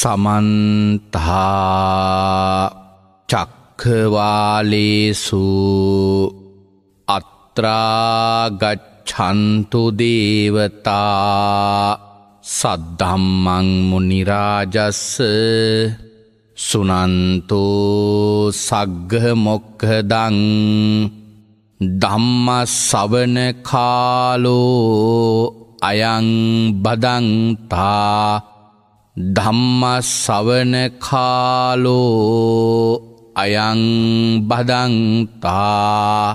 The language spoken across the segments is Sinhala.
සමන්තා චක්කවාලේසු අත්‍රාගච්ඡන්තු දේවතා සද්ධම්මං මුනිරාජස්ස සුනන්තෝ සග්ග මොක්කදං ධම්ම සවන කාලෝ අයං බදන්තා ධම්ම සවන කාලෝ අයං බදන්තා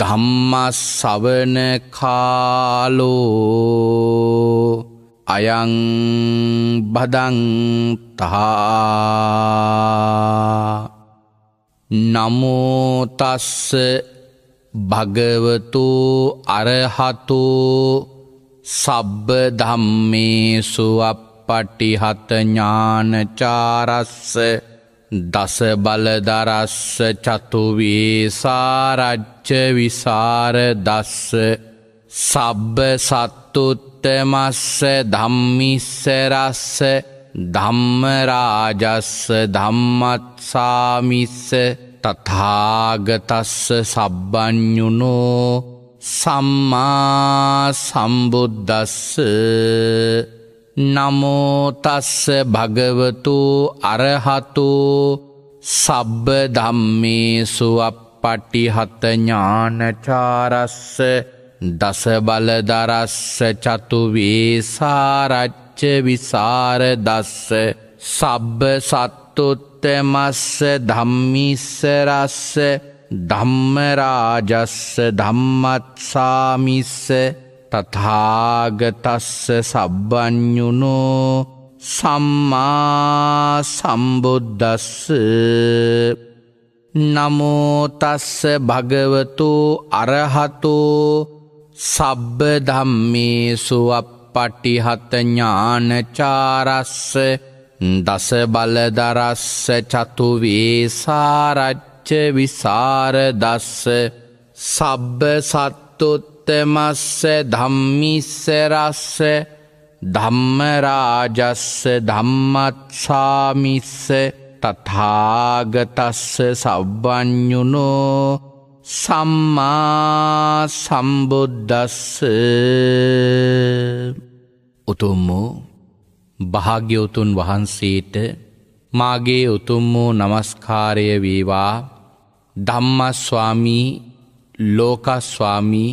ධම්ම සවන කාලෝ අයං බදන්තා නමෝතස්ස භගවතු අරහතු සබ්බ ධම්මේසු අප පටිහත ඥානචාරස්ස දස බලදරස්ස චතුවේ සාරච්ච විසාර දස්ස සබ්බ සත්තුත්තමස්ස ධම්මිස්සරස්ස ධම්මරාජස්ස ධම්මත්සාමිස්ස තථාගතස්ස සබ්බ්ඥුනෝ සම්මා සම්බුද්දස්ස නමෝතස්ස භගවතු අරහතු සබ්බ ධම්මේසු අපපටිහතඥානචාරස්ස දසබලදරස්ස චතුවේසාරච්ච විසාරදස්ස සබ්බ සත්තුත්තමස්ස ධම්මිස්සරස්ස ධම්මරාජස්ස ධම්මත්සාමිස්ස තතාගතස්ස සබ්බ්ඥුනෝ සම්මා සම්බුද්දස්ස නමෝතස්ස භගවතු අරහතෝ සබ්බ ධම්මේසු පටිහතඥානචාරස්ස දස බලදරස්ස චතුවේසාරච්ච විසාරදස්ස සබ්බ සත්තුත් උත්තමස්ස ධම්මිස්ස රස්ස ධම්මරාජස්ස ධම්මත්සාමිස්ස තථාගතස්ස සබ්බඥුනෝ සම්මා සම්බුද්දස්ස උතුම් වූ භාග්‍යවතුන් වහන්සේට මාගේ උතුම් වූ নমස්කාරය වේවා ධම්මස්වාමී ලෝකස්වාමී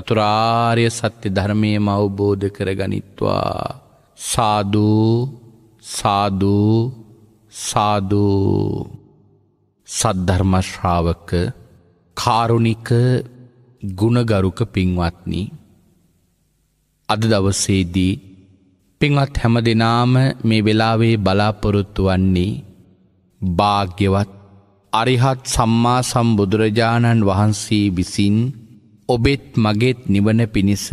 චතුරාර්ය සත්‍ය ධර්මයම අවබෝධ කර ගනිත්වා සාධූ සාධූ සාධූ සද්ධර්මශ්‍රාවක කාරුණික ගුණගරුක පින්වත්නි අද දවසේදී පින්වත් හැම දෙනාම මේ වෙලාවේ බලාපොරොත්තු වන්නේ භාග්‍යවත් අරිහත් සම්මා සම්බුදුරජාණන් වහන්සේ විසින් ඔබෙත් මගෙත් නිවන පිණිස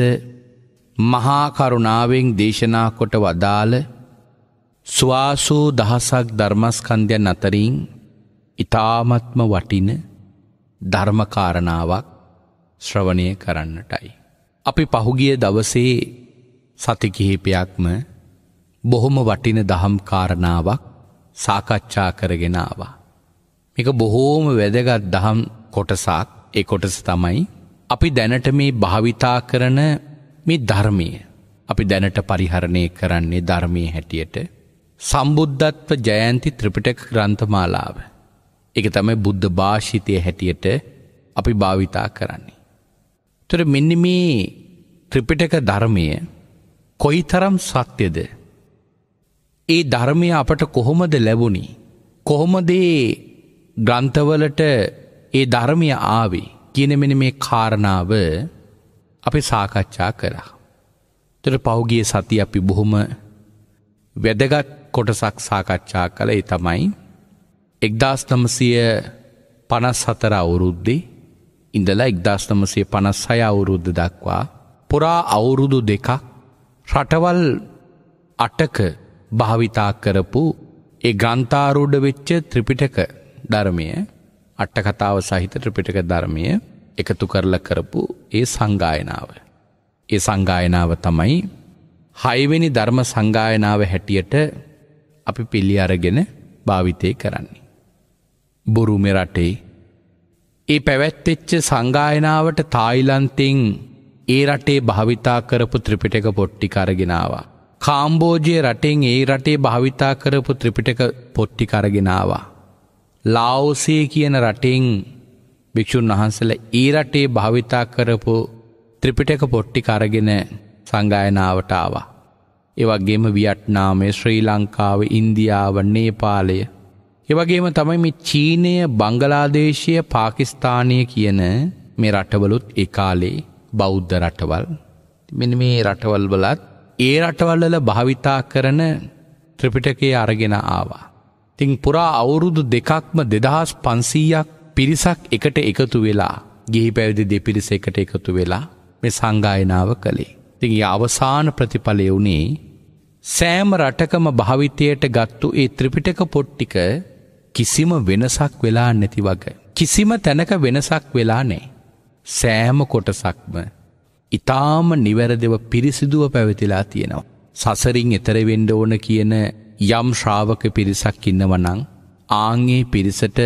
මහාකරුණාවෙන් දේශනා කොට වදාළ ස්වාසූ දහසක් ධර්මස්කන්ධයන් අතරින් ඉතාමත්ම වටින ධර්මකාරණාවක් ශ්‍රවණය කරන්නටයි. අපි පහුගිය දවසේ සතිකිහිපයක්ම බොහොම වටින දහම් කාරණාවක් සාකච්ඡා කරගෙනවා. මේක බොහෝම වැදගත් දහම් කොටසක් ඒ කොටස තමයි අපි දැනට මේ භාවිතා කරන මේ ධර්මය අපි දැනට පරිහරණය කරන්නේ ධර්මය හැටියට සම්බුද්ධත්ව ජයන්ති ත්‍රිපිටක ග්‍රන්ථමාලාව. එක තමයි බුද්ධ භාෂිතය හැටියට අපි භාවිතා කරන්නේ. තුර මෙන්න මේ ත්‍රිපිටක ධර්මය කොයි තරම් සත්‍යද. ඒ ධර්මය අපට කොහොමද ලැබුණි. කොහොමදේ ග්‍රන්ථවලට ඒ ධර්මය ආවේ. කියන මෙන මේ කාරණාව අපි සාකච්ඡා කරා. තොර පහුගිය සති අපි බොහොම වැදගත් කොටසක් සාකච්ඡා කළ ඒ තමයි එක්දස් නමසය පනස් හතර අවුරුද්දෙ ඉඳලා එක්දස් නමසය පනස් සය අවුරුද්ධ දක්වා පුරා අවුරුදු දෙකක් රටවල් අටක භාවිතා කරපු ඒ ග්‍රන්ථාරූඩ වෙච්ච ත්‍රිපිටක ධර්මය අට්ටකතාව සහිත ත්‍රිපිටක ධර්මය එකතු කරලා කරපු ඒ සංගායනාව. ඒ සංගායනාව තමයි හයිවෙනි ධර්ම සංගායනාව හැටියට අපි පිළි අරගෙන භාවිතය කරන්නේ. බොරුමෙ රටේ ඒ පැවැත්වෙච්ච සංගායනාවට තායිලන්තිං ඒ රටේ භාවිතා කරපු ත්‍රිපිටක පොට්ටි කරගෙනවා. කාම්බෝජය රටෙන් ඒ රටේ භාවිතා කරපු ත්‍රිපිටක පොට්ටි කරගෙනවා. ලාෝසේ කියන රටෙන් භික්‍ෂූන් වහන්සල ඊරටේ භාවිතා කරපු ත්‍රිපිටක පොට්ටි කරගෙන සංගායනාවට ආවා. එවගේම වියට්නාමය ශ්‍රී ලංකාව ඉන්දියාව නේපාලය. එවගේම තමයි මේ චීනය බංගලාදේශය පාකිස්ථානය කියන මේ රටවලුත් එකාලේ බෞද්ධ රටවල්. මෙන මේ රටවල් වලත් ඒ රටවල්ලල භාවිතා කරන ත්‍රිපිටකේ අරගෙන ආවා. තිං පුරා අවුරුදු දෙකක්ම දෙදහස් පන්සීයක් පිරිසක් එකට එකතු වෙලා ගිහි පැවිදි දෙපිරිස එකට එකතු වෙලා මේ සංගායනාව කළේ. තිගේ අවසාන ප්‍රතිඵලය වුණේ සෑම රටකම භාවිතයට ගත්තු ඒ ත්‍රිපිටක පොට්ටික කිසිම වෙනසක් වෙලා නැති වග. කිසිම තැනක වෙනසක් වෙලා නෑ. සෑම කොටසක්ම ඉතාම නිවැරදිව පිරිසිදුව පැවතිලා තියෙනවා. සසරින් එතරවෙන්ඩ ඕන කියන යම් ශ්‍රාවක පිරිසක් ඉන්නවනං ආංගේ පිරිසට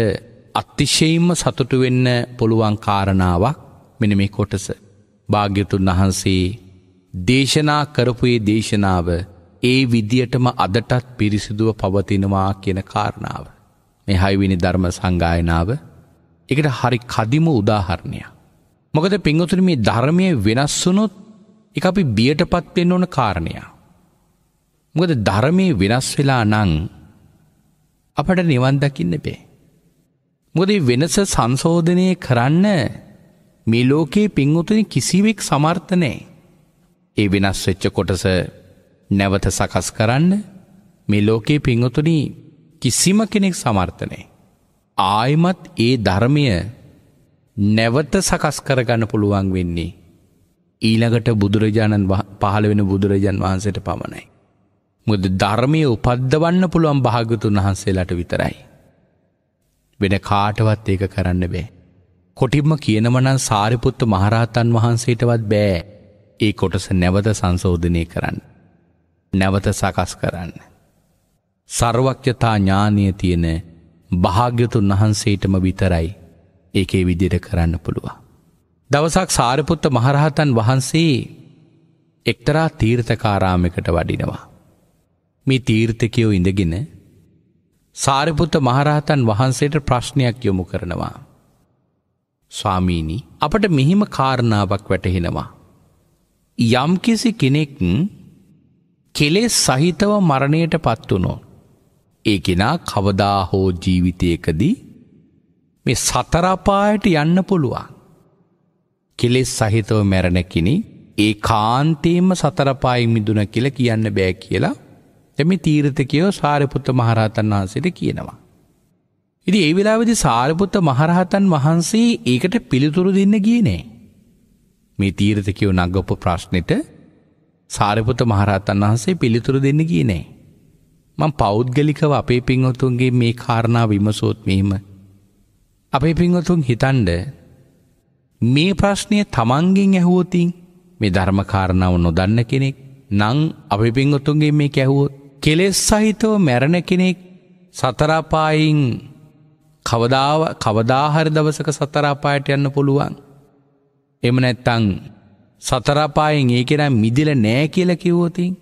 අත්තිශයෙන්ම සතුටු වෙන්න පුළුවන් කාරණාවක් මෙන මේ කොටස. භාග්‍යතුන් වහන්සේ දේශනා කරපුයේ දේශනාව ඒ විදියටම අදටත් පිරිසිදුව පවතිනවා කියන කාරණාව. මේ හයිවිනි ධර්ම සංගායනාව එකට හරි කදිම උදාහරණයක්. මොකද පින්වතුන මේ ධර්මය වෙනස් වුනොත් එක අපි බියට පත්වෙන්න ඕන කාරණයක්. මොකද ධර්මය වෙනස් වෙලා නං අපට නිවන් දකින්න බෑ. මොකද වෙනස සංශෝධනය කරන්න මේ ලෝකයේ පින්වතුනි කිසිවෙක් සමර්ථ නැහැ. ඒ වෙනස් වෙච්ච කොටස නැවත සකස් කරන්න මේ ලෝකයේ පින්වතුනි කිසිම කෙනෙක් සමර්ථ නැහැ. ආයිමත් ඒ ධර්මය නැවත සකස් කරගන්න පුළුවන් වෙන්නේ ඊළඟට බුදුරජාණන් පහළ වෙන බුදුරජාන් වහන්සේට පමණයි. මොකද ධර්මයේ උපද්දවන්න පුළුවන් භාග්‍යතුන් වහන්සේලාට විතරයි. වෙන කාටවත් ඒක කරන්න බෑ. කොටිම්ම කියනවනන් සාරිපුත්ත මහරහතන් වහන්සේටවත් බෑ ඒ කොටස නැවත සංශෝධනය කරන්න. නැවත සකස් කරන්න. සර්වක්්‍යතා ඥානය තියෙන භාග්‍යතුන් වහන්සේටම විතරයි ඒකේ විදිර කරන්න පුළුවන්. දවසක් සාරපුත්ත මහරහතන් වහන්සේ එක්තරා තීර්ථකාරාමකට වඩිනවා. මේ තීර්ථකයෝ ඉඳගෙන සාරිපුත්ත මහරහතන් වහන්සේට ප්‍රශ්නයක් යොමු කරනවා. ස්වාමීණි අපට මෙහිම කාරණාවක් වැටහෙනවා. යම්කිසි කෙනෙක් කෙලෙ සහිතව මරණයට පත්වනෝ. ඒ කෙනා කවදා හෝ ජීවිතයකදී මේ සතරාපායට යන්න පුළුවන්. කෙලෙස් සහිතව මැරණකිනි ඒ කාන්තේම සතරපායි මිදුන කියල කියන්න බෑ කියලා එම තීරතකයෝ සාරපුත්ත මහරහතන් වහන්සේට කියනවා. ඉදි ඒ වෙලාවිදි සාරපුත්ත මහරහතන් වහන්සේ ඒකට පිළිතුරු දෙන්න කියනේ. මේ තීරතකයෝ නගොප්පු ප්‍රශ්නෙට සාරපුත මහරහතන් වහන්සේ පිළිතුරු දෙන්න කියනේ. මං පෞද්ගලිකව අපේ පින්වතුන්ගේ මේ කාරණා විමසෝත් මෙහිම. අපේ පින්වතුන් හිතන්ඩ මේ ප්‍රශ්නය තමන්ගෙන් ඇහුවෝතින් මේ ධර්මකාරණාව නොදන්න කෙනෙක් නං අපි පින්වතුන්ගේ මේ කැහුවොත් කෙලෙස් සහිතව මැරණ කෙනෙක් සතරාපායින් කවදාව කවදාහරි දවසක සතරාපායට යන්න පුළුවන්. එම නැත්තං සතරාපායෙන් ඒ කෙන මිදිල නෑ කියල කිවෝතින්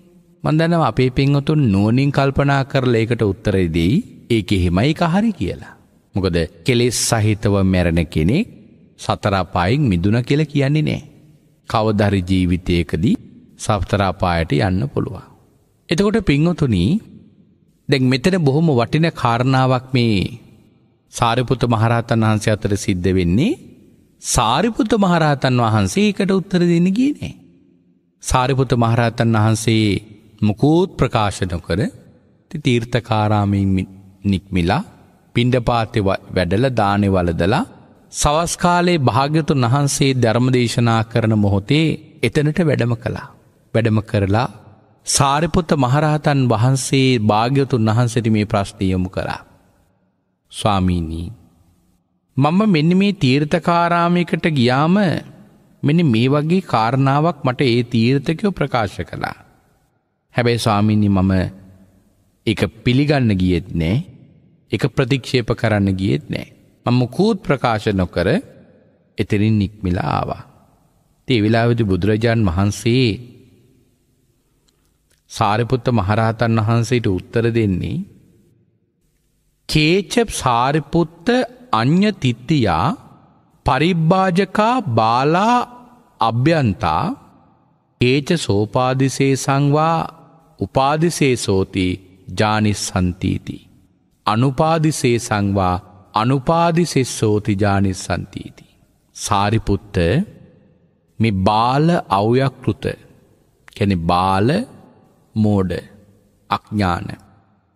මන්දනව අපේ පෙන්වතුන් නෝනින් කල්පනා කරල ඒකට උත්තරයදෙයි ඒක එහෙමයි කහරි කියලා. මොකද කෙලෙස් සහිතව මැරණ කෙනෙක් සතරාපායින් මිදුන කියල කියන්නේ නෑ. කවදරි ජීවිතයකදී සප්තරාපායට යන්න පුළුවන්. එතකොට පිංහොතුනී දැන් මෙතන බොහොම වටින කාරණාවක් මේ සාරිපුත මහරහතන් වහන්සේ අතර සිද්ධ වෙන්නේ සාරිපුත මහරහතන් වහන්සේ එකට උත්තර දෙන්න ගීනේ. සාරිපුත මහරහතන් වහන්සේ මුකූත් ප්‍රකාශන කර තීර්ථකාරාමයෙන් නික්මිලා පිණ්ඩපාතය වැඩල දානෙ වලදලා සවස්කාලේ භාග්‍යතුන් වහන්සේ ධර්මදේශනා කරන මොහොතේ එතනට වැඩම කලා. වැඩම කරලා සාරිපුත්ත මහරහතන් වහන්සේ භාග්‍යතුන් වහන්සට මේ ප්‍රශ්තියොමු කරා. ස්වාමීනී. මම මෙන්න මේ තීර්ථකාරාමයකට ගියාම මෙනි මේ වගේ කාරණාවක් මට ඒ තීර්ථකයෝ ප්‍රකාශ කළා. හැබැයි ස්වාමීනි මම එක පිළිගන්න ගියෙත් නෑ එක ප්‍රතික්ෂේප කරන්න ගියෙත් නෑ. මම කූත් ප්‍රකාශ නොකර එතරින් නික්මිලා ආවා. තේ වෙලාවෙදි බුදුරජාන් වහන්සේ සාරිපුත්ත මහරහතන් වහන්සේට උත්තර දෙන්නේ කේචප් සාරිපුත්ත අ්‍ය තිත්තියා පරිබ්භාජකා බාලා අභ්‍යන්තා ඒච සෝපාදිසේ සංවා උපාදිසේසෝති ජානිස්සන්තීති. අනුපාදිසේ සංවා අනුපාදිසෙස්සෝති ජානිස්සන්තීති. සාරිපුත්ත මේ බාල අව්‍යකෘත කැන බාල මෝඩ අඥ්ඥාන.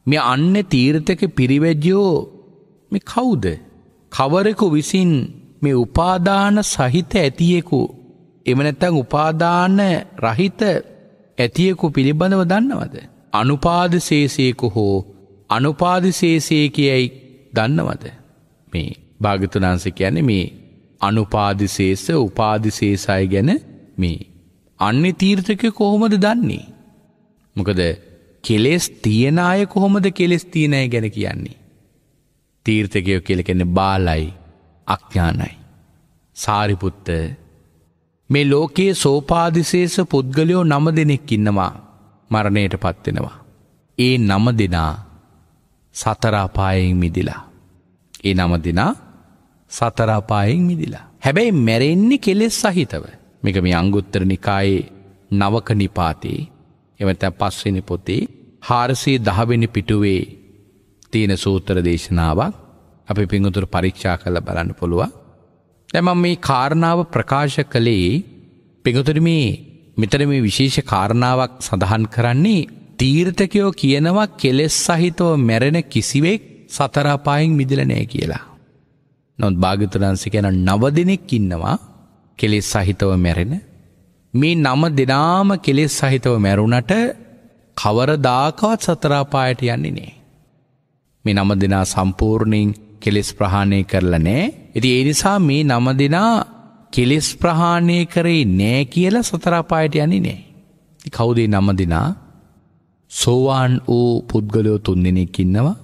මෙ අන්න තීර්ථක පිරිවැජ්‍යෝ මෙ කවුද. කවරෙකු විසින් මේ උපාදාන සහිත ඇතියෙකු එමනැත්තැන් උපාදාන රහිත ඇතියෙකු පිළිබඳව දන්නවද. අනුපාද සේසයකු හෝ අනුපාද සේසය කියයි දන්නවද. මේ භාගතුනාන්ස කියන මේ අනුපාදිශේෂ උපාදිශේෂය ගැන මේ අන්‍ය තීර්ථක කොහොමද දන්නේ. මොකද කෙලෙස් තියෙන අය කොහොමද කෙලෙස් තියනය ගැන කියන්නේ. තීර්ථකයෝ කෙලකෙන බාලයි අක්ඥානයි. සාරිපුත්ත මේ ලෝකයේ සෝපාදිශේෂ පුද්ගලයෝ නම දෙනෙක් ඉන්නවා මරණයට පත්වෙනවා. ඒ නම දෙනා සතරාපායෙන් මිදිලා. ඒ නම දෙනා සතරාපායෙන් මිදිලා. හැබැයි මැරෙන්නේ කෙලෙස් සහිතව. මේක මේ අංගුත්තර නිකායේ නවක නිපාතේ එමත පස්වෙනි පොතේ හාරසී දහවෙනි පිටුවේ තියෙන සූතර දේශනාවක් අපි පිංගුතුර පරීක්ෂා කළ බලන්න පුළුවන්. දැමම් මේ කාරණාව ප්‍රකාශ කළේ පිඟුතුර මේ මෙතන මේ විශේෂ කාරණාවක් සඳහන් කරන්නේ තීර්ථකයෝ කියනවා කෙලෙස් සහිතව මැරෙන කිසිවෙක් සතරාපායෙන් මිදිලනෑ කියලා. නොත් භාගතුරන්සි කෙන නවදිනෙක් ඉන්නවා කෙලෙස් සහිතව මැරෙන මේ නම දෙනාම කෙලෙස් සහිතව මැරුණට කවරදාකවත් සතරාපායට යන්නේ නේ. මේ නම දෙනා සම්පූර්ණයෙන් කෙලෙස් ප්‍රහාණය කරලා නෑ. ඉති ඒ නිසා මේ නම දෙනා කෙලෙස් ප්‍රහාණය කරේ නෑ කියලා සතරාපායට යන්නේ නෑ. කවුදේ නම දෙනා සෝවාන් වූ පුද්ගලයෝ තුන්දෙනෙක් ඉන්නවා.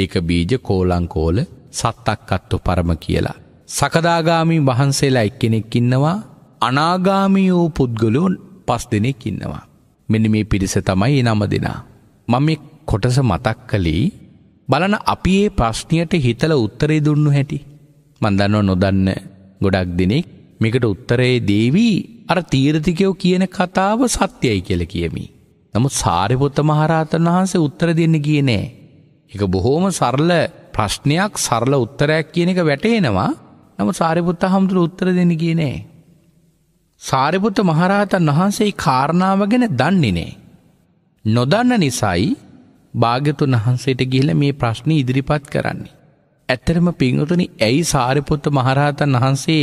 ඒක බීජ කෝලංකෝල සත්තක්කත්තු පරම කියලා. සකදාගාමී වහන්සේලා එක්කෙනෙක් ඉන්නවා අනාගාමී වූ පුද්ගලුන් පස් දෙනෙක් ඉන්නවා. මෙනි මේ පිරිස තමයි නම දෙනා. මම කොටස මතක් කළී බලන අපි ඒ ප්‍රශ්නයට හිතල උත්තරේ දුන්නු හැටි. මන්දන්නව නොදන්න ගොඩක් දෙනෙක් මේකට උත්තරයේ දේවී අර තීරතිකයෝ කියන කතාව සත්‍යයි කියල කියමි. නමුත් සාරිපොත්ත මහරහතන් වහන්සේ උත්තර දෙන්න කිය නෑ. එක බොහෝම සරල ප්‍රශ්නයක් සරල උත්තරයක් කියන එක වැටේනවා නම සාරිපුත්ත හමුදුර උත්තර දෙන්න කියනෑ. සාරිපුත්ත මහරහතන් වහන්සේ කාරණාව ගැන දන්නේනේ. නොදන්න නිසයි භාගතුන් වහන්සේට ගිහිල මේ ප්‍රශ්නය ඉදිරිපත් කරන්නේ. ඇත්තරම පිංහතුනි ඇයි සාරිපුත්ත මහරහතන් වහන්සේ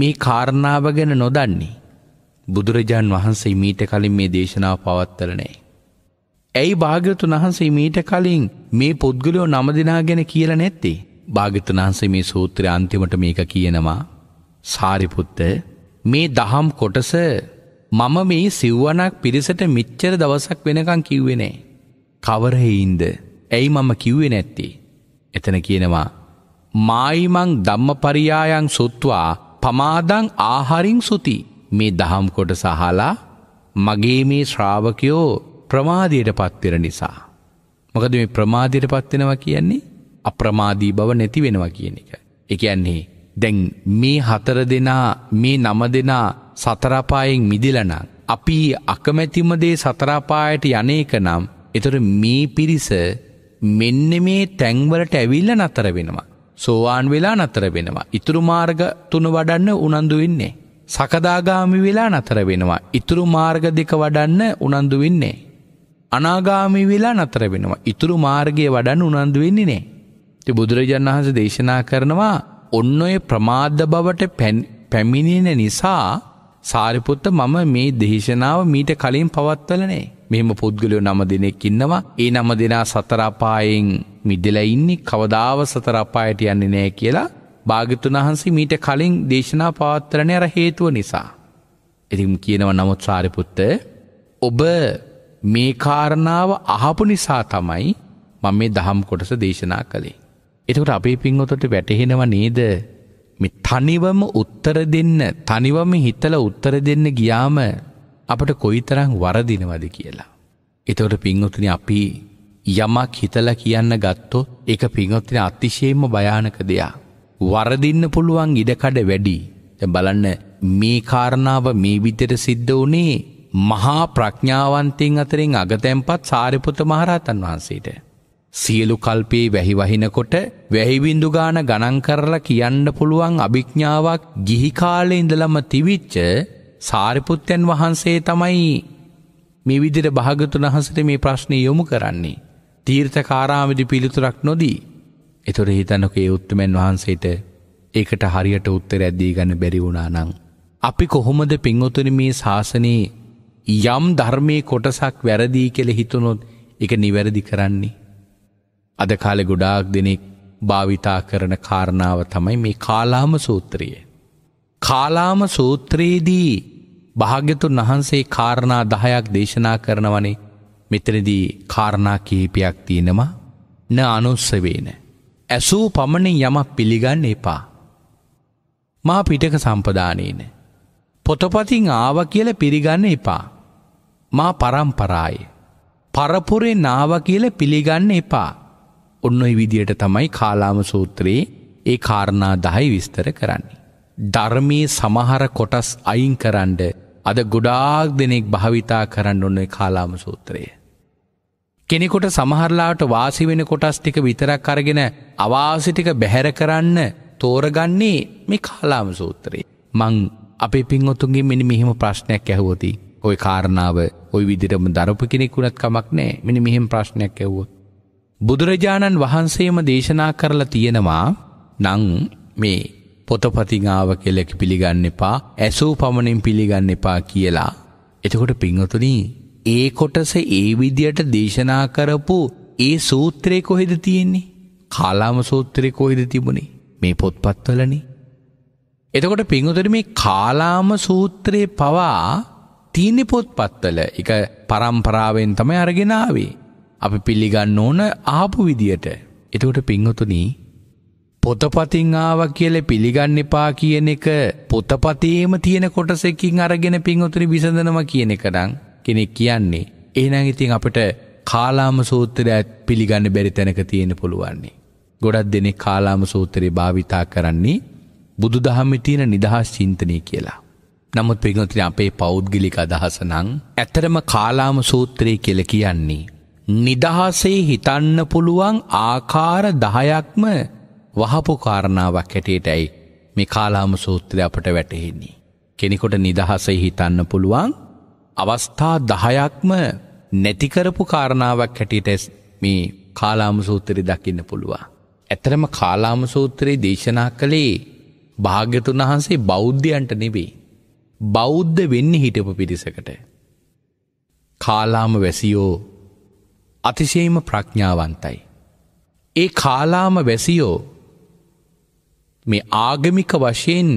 මේ කාරණාව ගැන නොදන්නේ. බුදුරජාන් වහන්සේ මීට කලින් මේ දේශනාව පවත්තරනේ. ඇයි භාගතුන් වහන්සේ මීට කලින් මේ පුද්ගලයෝ නමදිනා ගැන කියල නැත්තේ. භාගතුන් වහන්සේ මේ සූත්‍රය අන්තිමට මේක කියනවා. සාරිපුත්ත මේ දහම් කොටස මම මේ සිව්වනක් පිරිසට මිච්චර දවසක් වෙනකං කිව්වෙනේ. කවරහෙයින්ද ඇයි මම කිව්වෙ නැත්ති. එතන කියනවා. මායිමං ධම්ම පරියායන් සුත්වා පමාදං ආහරින් සුති මේ දහම් කොට සහලා මගේ මේ ශ්‍රාවකයෝ ප්‍රමාදයට පත්වෙන නිසා. මොකද මේ ප්‍රමාදයට පත්වෙනවා කියන්නේ අප්‍රමාදී බව නැති වෙනවා කියන එක. එකයන්නේ දැන් මේ හතර දෙනා මේ නම දෙනා සතරාපායෙන් මිදිලනං. අපි අකමැතිමදේ සතරාපායට යනේක නම් එතොට මේ පිරිස මෙන්න මේ තැංවලට ඇවිල්ල නතර වෙනවා. සෝවාන් වෙලා නතර වෙනවා. ඉතුරු මාර්ග තුන වඩන්න උනන්දු වෙන්නේ. සකදාගාමි වෙලා නතර වෙනවා. ඉතුරු මාර්ග දෙක වඩන්න උනන්දු වෙන්නේ. අනාගාමි වෙලා නතර වෙනවා. ඉතුරු මාර්ගය වඩන්න උනන්දු වෙන්නේ නෑ. බුදුරජාණන් වහන්සේ දේශනා කරනවා ඔන්න ඔය ප්‍රමාද බවට පැමිණෙන නිසා සාරිපුත්ත මම මේ දේශනාව මීට කලින් පවත්වලනේ. මෙහෙම පුද්ගලයෝ නම දෙනෙක් ඉන්නවා. ඒ නම දෙනා සතරාපායෙන් මිදලා ඉන්නේ කවදාව සතරාපායට යන්නේ නැහැ කියලා භාග්‍යතුන් වහන්සේ මීට කලින් දේශනා පවත්වලනේ අර හේතුව නිසා. ඉතින් කියනවා නමුත් සාරිපුත්ත ඔබ මේ කාරණාව අහපු නිසා තමයි මම මේ දහම් කොටස දේශනා කළේ. එතකට අපේ පින්වතට වැටහෙනව නේද මේ තනිවම උත්තර දෙන්න තනිවම හිතල උත්තර දෙන්න ගියාම අපට කොයිතරං වරදිනවද කියලා. එතවට පින්වතුන අපි යමක් හිතල කියන්න ගත්තෝ එක පින්වත්තින අතිශයෙන්ම භයානක දෙයක්. වරදින්න පුළුවන් ඉඩකඩ වැඩි. බලන්න මේ කාරණාව මේ විතර සිද්ධ වනේ මහා ප්‍රඥාවන්තයෙන් අතරින් අගතැන්පත් සාරිපුත මහරහතන් වහන්සේට. සියලු කල්පේ වැහිවහිනකොට වැහිවිඳු ගාන ගණන් කරලා කියන්න පුළුවන් අභිඥාවක් ගිහි කාලේ ඉඳලම තිබිච්ච සාරිපුත්තයන් වහන්සේ තමයි මේ විදිහට භාගතුන් වහන්සේට මේ ප්‍රශ්නේ යොමු කරන්නේ. තීර්ථකාරාමෙදි පිළිතුරක් නොදී. ඒතර හිතනකෝ ඒ උත්මෙන් වහන්සේට ඒකට හරියට උත්තරයක් දී ගන්න බැරි වුණා නම් අපි කොහොමද පින්වතුනි මේ ශාසනයේ යම් ධර්මයේ කොටසක් වැරදි කියලා හිතුනොත් ඒක නිවැරදි කරන්නේ? අද කාලෙ ගොඩාක් දෙනෙක් භාවිතා කරන කාරණාව තමයි මේ කාලාම සූත්‍රය. කාලාම සූත්‍රයේදී භාග්‍යතුන් වහන්සේ කාරණා දහයක් දේශනා කරනවනේ මෙතනදී කාරණා කීපයක් තියෙනවා න අනුස්සවේන. ඇසූ පමණින් යමක් පිළිගන්න එපා. මා පිටක සම්පදානේන. පොතපතින් ආව කියල පිළිගන්න එපා. මා පරම්පරාය. පරපුරේ නාව කියල පිළිගන්න එපා. ඔන්න ඔයි විදියට තමයි කාලාම සූත්‍රයේ ඒ කාරණා දහයි විස්තර කරන්නේ. ධර්මයේ සමහර කොටස් අයින් කරන්ඩ අද ගොඩාක් දෙනෙක් භාවිතා කරන්න ඔන්න කාලාම සූත්‍රය. කෙනෙකොට සමහරලාට වාසි වෙන කොටස් ටික විතරක් අරගෙන අවාසි ටික බැහැර කරන්න තෝරගන්නේ මේ කාලාම සූත්‍රයේ. මං අපේ පින්වොතුන්ගේ මෙනි මෙහෙම ප්‍රශ්නයක් ඇහුවති. ඔය කාරණාව ඔය විදිරම දරපු කෙනෙකුණත් කමක් නෑ මෙනි මෙහෙම ප්‍රශ්නයක් ඇව්වොත්. බුදුරජාණන් වහන්සේම දේශනා කරලා තියෙනවා නං මේ පොතපතිගාව කෙලෙක් පිළිගන්න එපා ඇසූ පමණින් පිළිගන්න එපා කියලා. එතකොට පිංහතුනී ඒ කොටස ඒ විදියට දේශනා කරපු ඒ සූත්‍රය කොහෙද තියෙන්නේ. කාලාම සූත්‍රය කොහෙද තිබුණේ මේ පොත්පත්වලනි. එතකොට පිංහතුර මේ කාලාම සූත්‍රයේ පවා තියනෙ පොත්පත්වල එක පරම්පරාවෙන් තමයි අරගෙනාවේ. අපි පිළිගන්න ඕන ආපු විදියට. එතකොට පින්වතුනී පොතපතින් ආවා කියල පිළිගන්න එපා කියන එක පොතපතේම තියෙන කොටසකින් අරගෙන පින්වතුනි විසඳනවා කියන එක නම් කෙනෙක් කියන්නේ. එහෙනම් ඉතින් අපිට කාලාම සූත්‍රයත් පිළිගන්න බැරි තැනක තියෙන පුළුවන්නේ. ගොඩක් දෙනෙක් කාලාම සූත්‍රය භාවිතා කරන්නේ බුදුදහමේ තියෙන නිදහස් චින්තනය කියලා. නමුත් පින්වතුනි අපේ පෞද්ගලික අදහස නම් ඇත්තරම කාලාම සූත්‍රය කියලා කියන්නේ නිදහසේ හිතන්න පුළුවන් ආකාර දහයක්ම වහපු කාරණාවක් හැටියට ඇයි මේ කාලාම සූත්‍රය අපට වැටහෙන්නේ. කෙනෙකොට නිදහසේ හිතන්න පුළුවන් අවස්ථා දහයක්ම නැතිකරපු කාරණාවක් හැටියට මේ කාලාම සූත්‍රය දකින්න පුළුවන්. ඇතරම කාලාම සූත්‍රයේ දේශනා කළේ භාග්‍යතුන් වහන්සේ බෞද්ධයන්ට නෙවෙයි. බෞද්ධ වෙන්න හිටපු පිරිසකට. කාලාම වැසියෝ අතිශයම ප්‍රඥාවන්තයි. ඒ කාලාම වැසියෝ මේ ආගමික වශයෙන්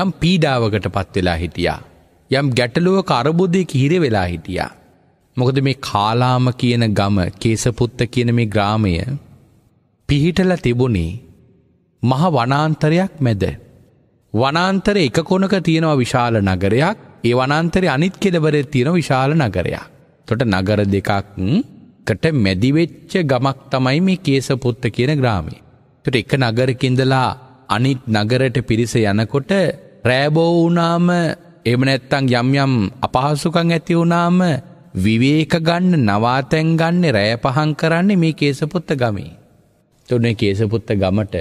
යම් පීඩාවකට පත් වෙලා හිටියා. යම් ගැටලුව කරබුද්ධය කිහිර වෙලා හිටියා. මොකද මේ කාලාම කියන ගම කේසපුත්ත කියන මේ ග්‍රාමය පිහිටල තිබුණේ මහ වනාන්තරයක් මැද. වනාන්තර එක කොනක තියෙනවා විශාල නගරයක් ඒ වනන්තරය අනිත් කෙලවරේ තියෙන විශාල නගරයක්. තොට නගර දෙකක් කට මැදිවෙච්ච ගමක් තමයි මේ කේසපොත්ත කියන ග්‍රාමේ. ඒකට එක නගරකින්දලා අනිත් නගරයට පිරිස යනකොට රෑබෝ වුණාම එහෙම නැත්තම් යම් යම් අපහසුකම් ඇති වුණාම විවේක ගන්න නවාතැන් ගන්න රෑ පහන් කරන්නේ මේ කේසපොත්ත ගමේ. තුනේ කේසපොත්ත ගමට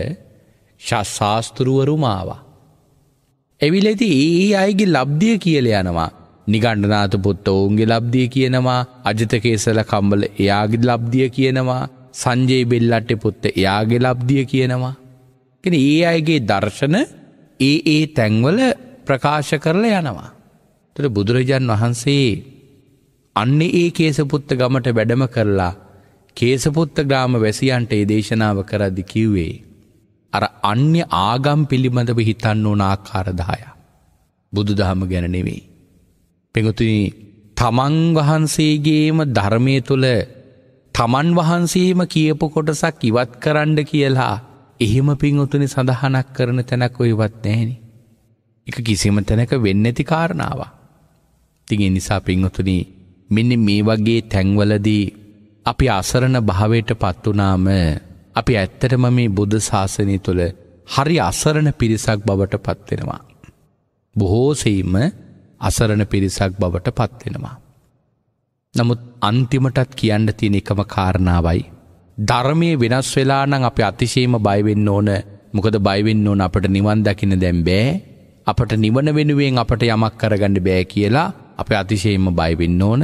ශාස්ත්‍රවරුම ආවා. එවිලෙදී ඊ අයගේ ලබ්ධිය කියලා යනවා. නිගණ්ඩනාත පුත්ත ඔවුන්ගේ ලබ්දිය කියනවා අජතකේසල කම්බල එයාගෙ ලබ්දිය කියනවා සංජයේ බෙල්ලට්ටෙ පුත්ත එයාගේ ලබ්දිය කියනවා. කෙන ඒ අයගේ දර්ශන ඒ ඒ තැන්වල ප්‍රකාශ කරල යනවා. තට බුදුරජන් වහන්සේ අන්න ඒ කේසපුත්ත ගමට වැඩම කරලා කේසපුත්ත ග්‍රාම වැසියන්ට ඒ දේශනාව කරදි කිව්වේ. අර අන්‍ය ආගම් පිළිබඳව හිතන්න ඕන ආකාරදාය. බුදුදහම ගැන නෙවෙයි. පෙඟතුනි තමන් වහන්සේගේම ධර්මය තුළ තමන් වහන්සේම කියපු කොටසක් ඉවත් කරන්න කියලා එහෙම පින්වතුනි සඳහනක් කරන තැනක් ඉවත් නැහෙනි. එක කිසිම තැනක වෙන්න ඇති කාරණාව. තිගේ නිසා පින්වතුනි මෙන්න මේ වගේ තැන්වලදී අපි අසරණ භාවයට පත්වනාම අපි ඇත්තටම මේ බුද්ධ ශාසනය තුළ හරි අසරණ පිරිසක් බවට පත්වෙනවා. බොහෝසෙයිම අසරණ පිරිසක් බවට පත්වෙනවා. නමුත් අන්තිමටත් කියන්න තියෙන එකම කාරණාවයි. ධර්මය වෙනස් වෙලානං අප අතිශේම බයිවෙන්න ඕන මොකද බයිවෙන්න ඕන අපට නිවන් දකින දැම් බෑ අපට නිවන වෙනුවෙන් අපට යමක් කරගන්න බෑ කියලා අප අතිශේම බයිවෙන්න ඕන.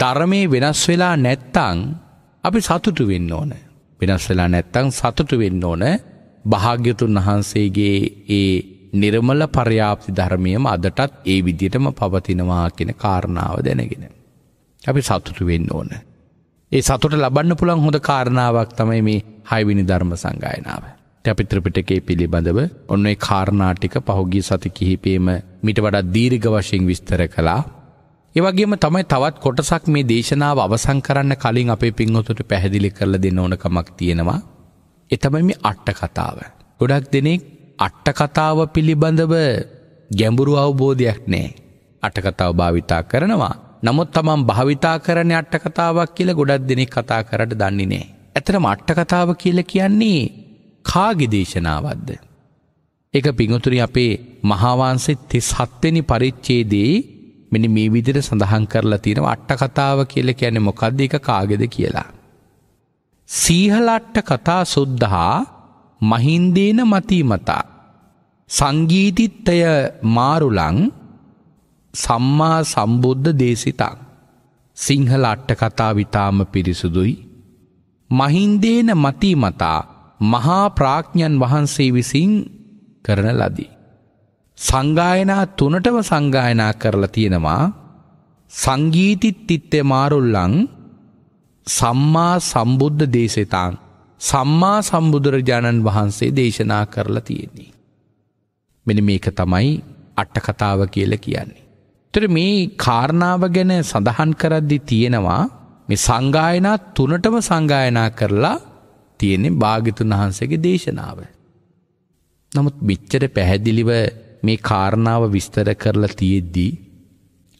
ධර්මය වෙනස් වෙලා නැත්තං අපි සතුටු වෙන්න ඕන. වෙනස් වෙලා නැත්තං සතුටු වෙන්න ඕන භාග්‍යතුන් වහන්සේගේ ඒ නිර්මල පර්යාප්ති ධර්මියම අදටත් ඒ විදිටම පවතිනවා කෙන කාරණාව දැනගෙන. අපි සතුටු වෙන්න ඕන. ඒ සතුට ලබන්න පුළන් හොඳ කාරණාවක් තමයි මේ හයිවිනි ධර්ම සංගායනාව. ටැපිත්‍රපිටකේ පිළිබඳව ඔන්නේ කාරණාටික පහුගිය සති කිහිපේම මිට වඩා දීර්ග වශයෙන් විස්තර කලා. ඒවගේම තමයි තවත් කොටසක් මේ දේශනාව අවසං කරන්න කලින් අපේ පින්හොතුට පැහැදිලි කරල දෙන්න ඕනකමක් තියෙනවා. එතමයි මේ අට්ට කතාව. ගොඩක් දෙනෙක් අට්ටකතාව පිළිබඳව ගැඹුරු අවබෝධයක් නෑ. අටකතාව භාවිතා කරනවා. නමුත් තමන් භාවිතා කරන අට්ටකතාවක් කියල ගොඩක් දෙනෙක් කතා කරට දන්නේ නෑ. ඇතරම අට්ටකතාව කියල කියන්නේ කාගිදේශනාවද්ද. එක පිඟතුරි අපේ මහාවන්සේ තිස් හත්වෙනි පරිච්චේදී මෙනි මේ විදිර සඳහන් කරලා තියෙනව අට්ටකතාව කියල කියන්නේ මොකක්ද එක කාගෙද කියලා. සීහලට්ට කතා සුද්ධහා මහින්දේන මතීමතා. සංගීතිත්තය මාරුලං සම්මා සම්බුද්ධ දේශිතක්. සිංහල අට්ටකතා විතාම පිරිසුදුයි. මහින්දේන මතීමතා මහා ප්‍රාඥ්ඥන් වහන්සේ විසින් කරන ලදී. සංගායනා තුනටම සංගායනා කරලා තියෙනවා සංගීතිත් තිත්තේ මාරුල්ලං සම්මා සම්බුද්ධ දේශේතාන් සම්මා සම්බුදුරජාණන් වහන්සේ දේශනා කරලා තියෙන්නේ. මෙන මේක තමයි අට්ටකතාව කියල කියන්නේ. තර මේ කාරණාව ගැන සඳහන් කරද්දි තියෙනවා මේ සංගායනා තුනටම සංගායනා කරලා තියෙනෙ භාගිතුන් වහන්සේගේ දේශනාව. නමුත් බිච්චර පැහැදිලිව මේ කාරණාව විස්තර කරලා තියෙද්දී.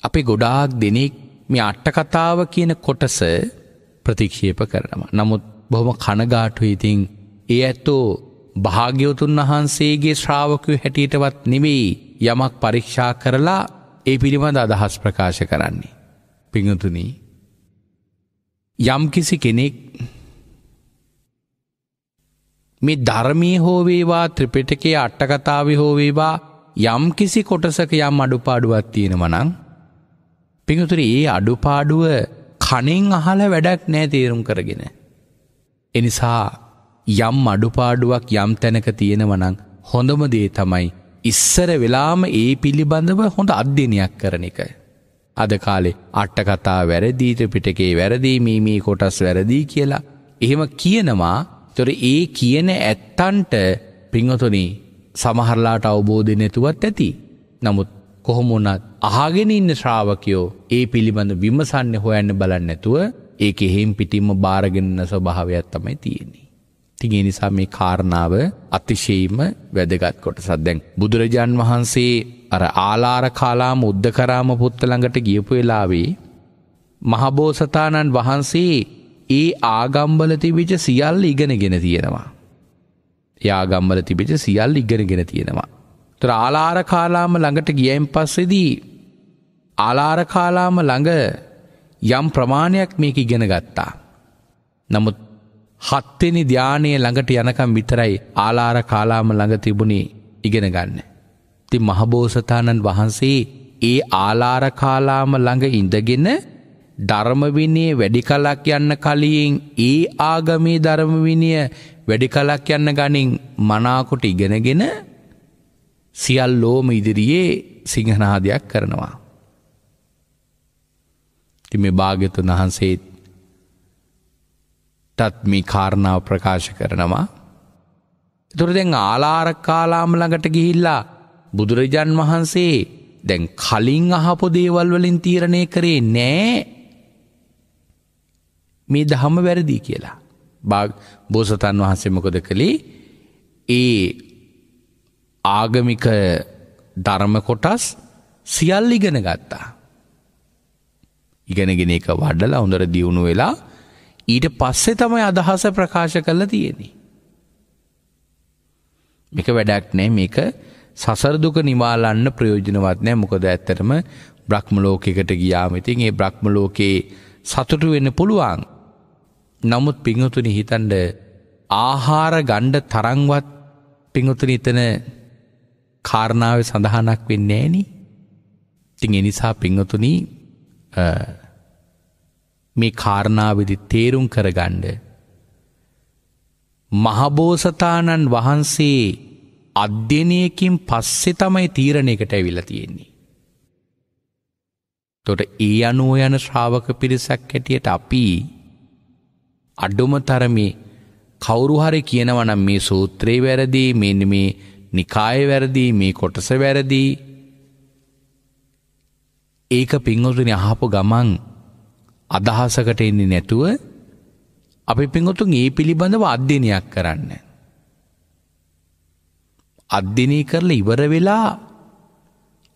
අපේ ගොඩාක් දෙනෙක් මේ අට්ටකතාව කියන කොටස ප්‍රතික්ෂේප කරනවා. නමුත් බොහොම කනගාටු ඉතිං ඒ ඇත්තෝ භාග්‍යවතුන් වහන්සේගේ ශ්‍රාවකය හැටියටවත් නෙමෙයි යමක් පරීක්ෂා කරලා ඒ පිළිබඳ අදහස් ප්‍රකාශ කරන්නේ. පිඟතුනී යම්කිසි කෙනෙක් මේ ධර්මී හෝවේවා ත්‍රිපිටකේ අට්ටකතාව හෝවේවා යම්කිසි කොටසක යම් අඩුපාඩුවත් තියෙනවනං පිඟතුර ඒ අඩුපාඩුව කනෙන් අහල වැඩක් නෑ තේරුම් කරගෙන. එනිසා යම් අඩුපාඩුවක් යම් තැනක තියෙනවනං හොඳම දේ තමයි ඉස්සර වෙලාම ඒ පිළිබඳව හොඳ අධ්‍යනයක් කරන එක. අද කාලේ අට්ටකතා වැරදීට පිටකේ වැරදී මීමී කොටස් වැරදී කියලා එහෙම කියනවා තොර ඒ කියන ඇත්තන්ට පිංහතුනී සමහරලාට අවබෝධ නැතුවත් ඇති. නමුත් කොහොමුණත් අහගෙන ඉන්න ශ්‍රාවකයෝ ඒ පිළිබඳ විමසන්න හොයන්න බලන්නැතුව ඒක එහෙම් පිටිම්ම බාරගෙනන්න ස්වභාවයක් තමයි තියෙන්නේ. තින් ඒ නිසා මේ කාරණාව අතිශයම වැදගත් කොට සද්දැන්. බුදුරජාන් වහන්සේ අර ආලාර කාලා මුද්දකරාම පුත්ත ළඟට ගියපු වෙලාවේ මහබෝසතාණන් වහන්සේ ඒ ආගම්බල තිබිච්ච සියල්ල ඉගෙනගෙන තියෙනවා. ඒ ආගම්බල තිබිච්ච සියල්ල ඉගෙනගෙන තියෙනවා. තොර ආලාර කාලාම ළඟට ගියයින් පස්සේදී ආලාර කාලාම ළඟ යම් ප්‍රමාණයක් මේක ඉගෙන ගත්තා. නමුත් හත්වෙනි ධ්‍යානය ළඟට යනකම් විතරයි ආලාර කාලාම ළඟ තිබුණේ ඉගෙන ගන්න. ති මහබෝසතාණන් වහන්සේ ඒ ආලාර කාලාම ළඟ ඉඳගෙන ධර්මවිනේ වැඩි කලක් යන්න කලියෙන් ඒ ආගමේ ධර්මවිනය වැඩි කලක් යන්න ගනින් මනාකොට ඉගෙනගෙන සියල්ලෝම ඉදිරියේ සිංහනාදයක් කරනවා. ති මේ භාගතුන් වහන්සේත් තත් මේ කාරණාව ප්‍රකාශ කරනවා. තුර දැන් ආලාරක්කාලාම ළඟට ගිහිල්ලා බුදුරජාන් වහන්සේ දැන් කලින් අහපු දේවල් වලින් තීරණය කරේ නෑ මේ දහම වැරදි කියලා. බාග බෝසතන් වහන්සේ මොකද කළේ ඒ ආගමික ධර්ම කොටස් සියල් ඉගෙන ගත්තා. ඉගෙනගෙන එක වඩලා හොඳර දියුණු වෙලා ඊට පස්සේ තමයි අදහස ප්‍රකාශ කරලා තියෙන්නේ. මේක වැඩක් නෑ මේක සසර දුක නිවාලන්න ප්‍රයෝජනවත් නෑ මොකද ඇත්තටම බ්‍රහ්ම ලෝකයකට ගියාම ඉතින් ඒ බ්‍රහ්ම ලෝකේ සතුටු වෙන්න පුළුවන්. නමුත් පිංගුතුනි හිතන්න ආහාර ගණ්ඩ තරංවත් පිංගුතුනි එතන කාරණාවේ සඳහනක් වෙන්නේ නෑනේ. ඉතින් ඒ නිසා පිංගුතුනි මේ කාරණාවදි තේරුම් කරගණ්ඩ. මහබෝසතාණන් වහන්සේ අධ්‍යනයකින් පස්සෙ තමයි තීරණයකට ඇවිල තියෙන්නේ. තොට ඒ අනුව යන ශ්‍රාවක පිරිසක් හැටියට අපි අඩුම තරමේ කවුරුහරි කියනවනම් මේ සූත්‍රයේ වැරදි මෙන්න මේ නිකාය වැරදි මේ කොටස වැරදිී ඒක පින්වතුනි අහපු ගමන් අදහසකට එන්නේ නැතුව අපි පින්වතුන් ඒ පිළිබඳව අධ්‍යයනයක් කරන්න. අධ්‍යයනය කරලා ඉවර වෙලා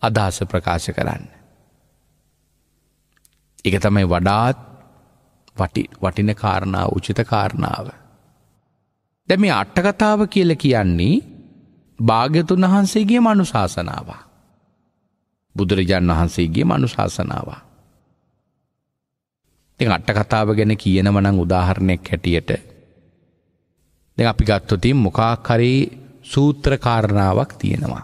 අදහස ප්‍රකාශ කරන්න. ඒක තමයි වඩාත් වටින කාරණාව උචිත කාරණාව. දැ මේ අට්ටකතාව කියල කියන්නේ භාග්‍යතුන් වහන්සේගේ මනුශාසනාවක්. බුදුරජාණන් වහන්සේගේ මනුශාසනාව. ඉතින් අට කතාව ගැන කියනව නම් උදාහරණයක් හැටියට දැන් අපි ගත්තොත් මොකක් හරි සූත්‍ර කාරණාවක් තියෙනවා.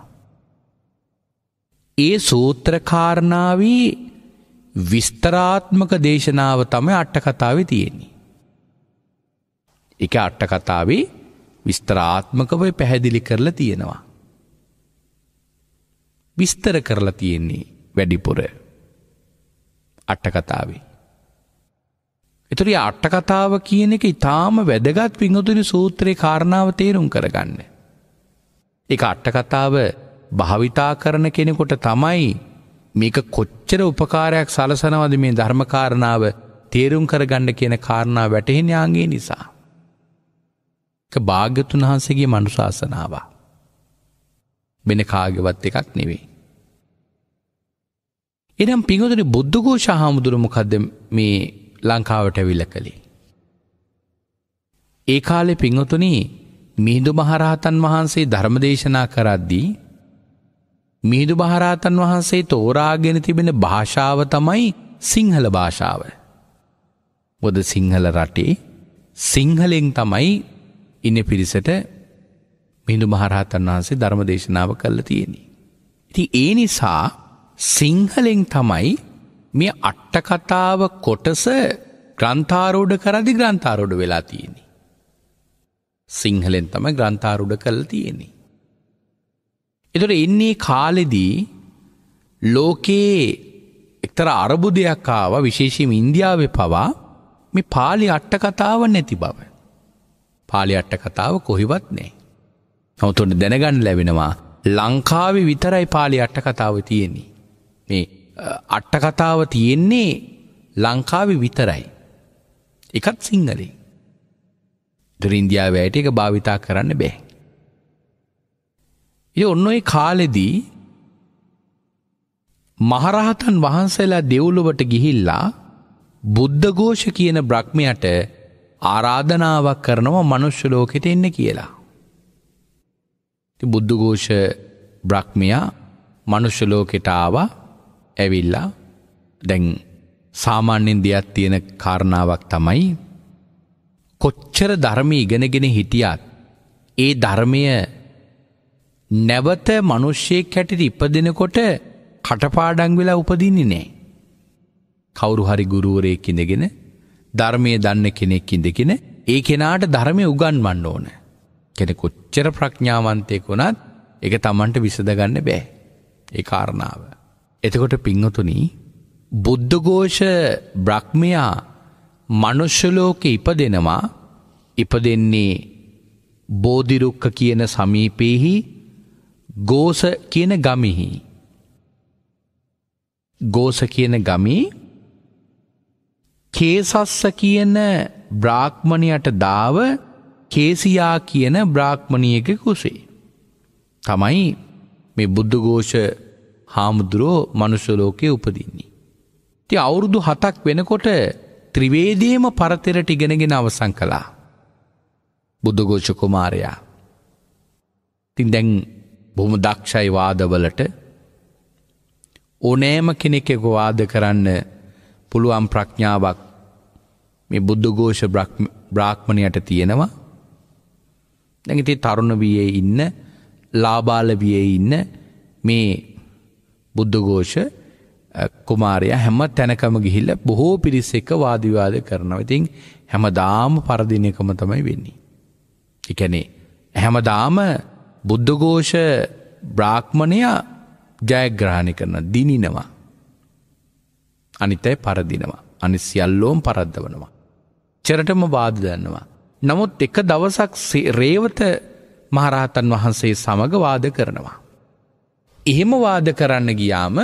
ඒ සූත්‍ර කාරණාවේ විස්තරාත්මක දේශනාව තමයි අට කතාවේ තියෙන්නේ. ඒක අට කතාවේ විස්තරාත්මකව පැහැදිලි කරලා තියෙනවා. විස්තර කරලා තියෙන්නේ වැඩිපුර අට්ටකතාවේ. එතුරි අට්ටකතාව කියන එක ඉතාම වැදගත් පිංහතුනි සූත්‍රයේ කාරණාව තේරුම් කරගන්න. එක අට්ටකතාව භාවිතා කරන කෙනෙකොට තමයි මේක කොච්චර උපකාරයක් සලසනවද මේ ධර්මකාරණාව තේරුම් කරගණ්ඩ කියන කාරණා වැටහෙන යාගේ නිසා. භාග්‍යතුන් වහන්සේගේ මනුශාසනාව. වෙන කාගවත් එකක් නෙවෙයි. එනම් පිංහතුනි බුද්ධඝෝෂ හාමුදුරමොකක්ද මේ ලංකාවට ඇවිල්ල කළේ. ඒ කාලෙ පිංහතුනි මිහිදු මහරහතන් වහන්සේ ධර්මදේශනා කරද්දී මිහිදු භහරහතන් වහන්සේ තෝරාගෙන තිබෙන භාෂාව තමයි සිංහල භාෂාව. බොද සිංහල රටේ සිංහලෙන් තමයි ඉන්න පිරිසට මිහිදු මහරහතන් වහන්සේ ධර්මදේශනාව කල්ල තියෙනෙ. ඉති ඒ නිසා සිංහලෙන් තමයි මේ අට්ටකතාව කොටස ග්‍රන්ථාරෝඩ කරදි ග්‍රන්ථාරෝඩ වෙලා තියෙනෙ. සිංහලෙන් තම ග්‍රන්ථාරුඩ කළ තියෙනෙ. එතුට එන්නේ කාලෙදී ලෝකයේ එක්තර අරබුදයක්කාව විශේෂම ඉන්දියාව පවා මේ පාලි අට්ටකතාව නැති බව. පාලි අට්ටකතාව කොහිවත් නෑ. නොවතුොට දැනගන්න ලැබෙනවා ලංකාවේ විතරයි පාලි අට්ටකතාව තියෙන්නේ. මේ අට්ටකතාව තියෙන්නේ ලංකාවි විතරයි. එකත් සිංහලේ. දරින්දියාවයට එක භාවිතා කරන්න බෑ. ය ඔන්න ඔයි කාලෙදී මහරහතන් වහන්සේලා දෙව්ලොවට ගිහිල්ලා බුද්ධඝෝෂ කියන බ්‍රහ්මයට ආරාධනාවක් කරනවා මනුෂ්‍ය ලෝකෙට එන්න කියලා. බුද්ධඝෝෂ බ්‍රහ්මයා මනුෂ්‍ය ලෝකෙට ආවා ඇවිල්ලා දැන් සාමාන්‍යෙන් දෙයක් තියෙන කාරණාවක් තමයි කොච්චර ධර්මය ඉගෙනගෙන හිටියත් ඒ ධර්මය නැවත මිනිස්සෙක් හැටියට ඉපදෙනකොට කටපාඩම් වෙලා උපදින්නේ නැහැ. කවුරු හරි ගුරුවරයෙක් ඉඳගෙන ධර්මයේ දන්න කෙනෙක් ඉඳගෙන ඒ කෙනාට ධර්මය උගන්වන්න ඕන. කෙනෙක් කොච්චර ප්‍රඥාවන්තයෙක් වුණත් ඒක Tamanට විසඳගන්න බෑ. ඒ කාරණාව. එතකොට පිංහතුනි බුද්ධඝෝෂ බ්‍රහ්මයා මනුෂ්‍යලෝක ඉපදෙනවා ඉපදෙන්නේ බෝධිරුක්ක කියන සමීපයහි ගෝස කියන ගමිහි. ගෝස කියන ගමි කේසස්ස කියන බ්‍රාක්්මණයට දාව කේසියා කියන බ්‍රාක්්මණියක කුසේ. තමයි මේ බුද්ධඝෝෂ හාමුදුරුවෝ මනුෂ්‍යලෝකය උපදින්නේ. ති අවුරුදු හතක් වෙනකොට ත්‍රිවේදේම පරතෙරට ඉගෙනගෙන අවසං කළා. බුද්ධගෝෂ කුමාරයා. තින් දැන් බොහොම දක්ෂයි වාදවලට ඕනෑම කෙනෙකෙක වාද කරන්න පුළුවන් ප්‍රඥාවක් මේ බුද්ධගෝෂ බ්‍රාක්්මණයට තියෙනවා. දැඟති තරුණ වියේ ඉන්න ලාබාල වියේ ඉන්න මේ බුද්ධඝෝෂ කුමාරයා හැම තැනකම ගිහිල්ලා බොහෝ පිරිස එක වාද විවාද කරනවා. ඉතින් හැමදාම පරදින එකම තමයි වෙන්නේ. ඒ කියන්නේ හැමදාම බුද්ධඝෝෂ බ්‍රාහ්මණයා ජයග්‍රහණය කරන දිනිනවා. අනිත් අය පරදිනවා. අනිත් සියල්ලෝම පරද්දවනවා. චරටම වාද දන්නවා. නමුත් එක දවසක් රේවත මහරහතන් වහන්සේ සමග වාද කරනවා. එහෙම වාද කරන්න ගියාම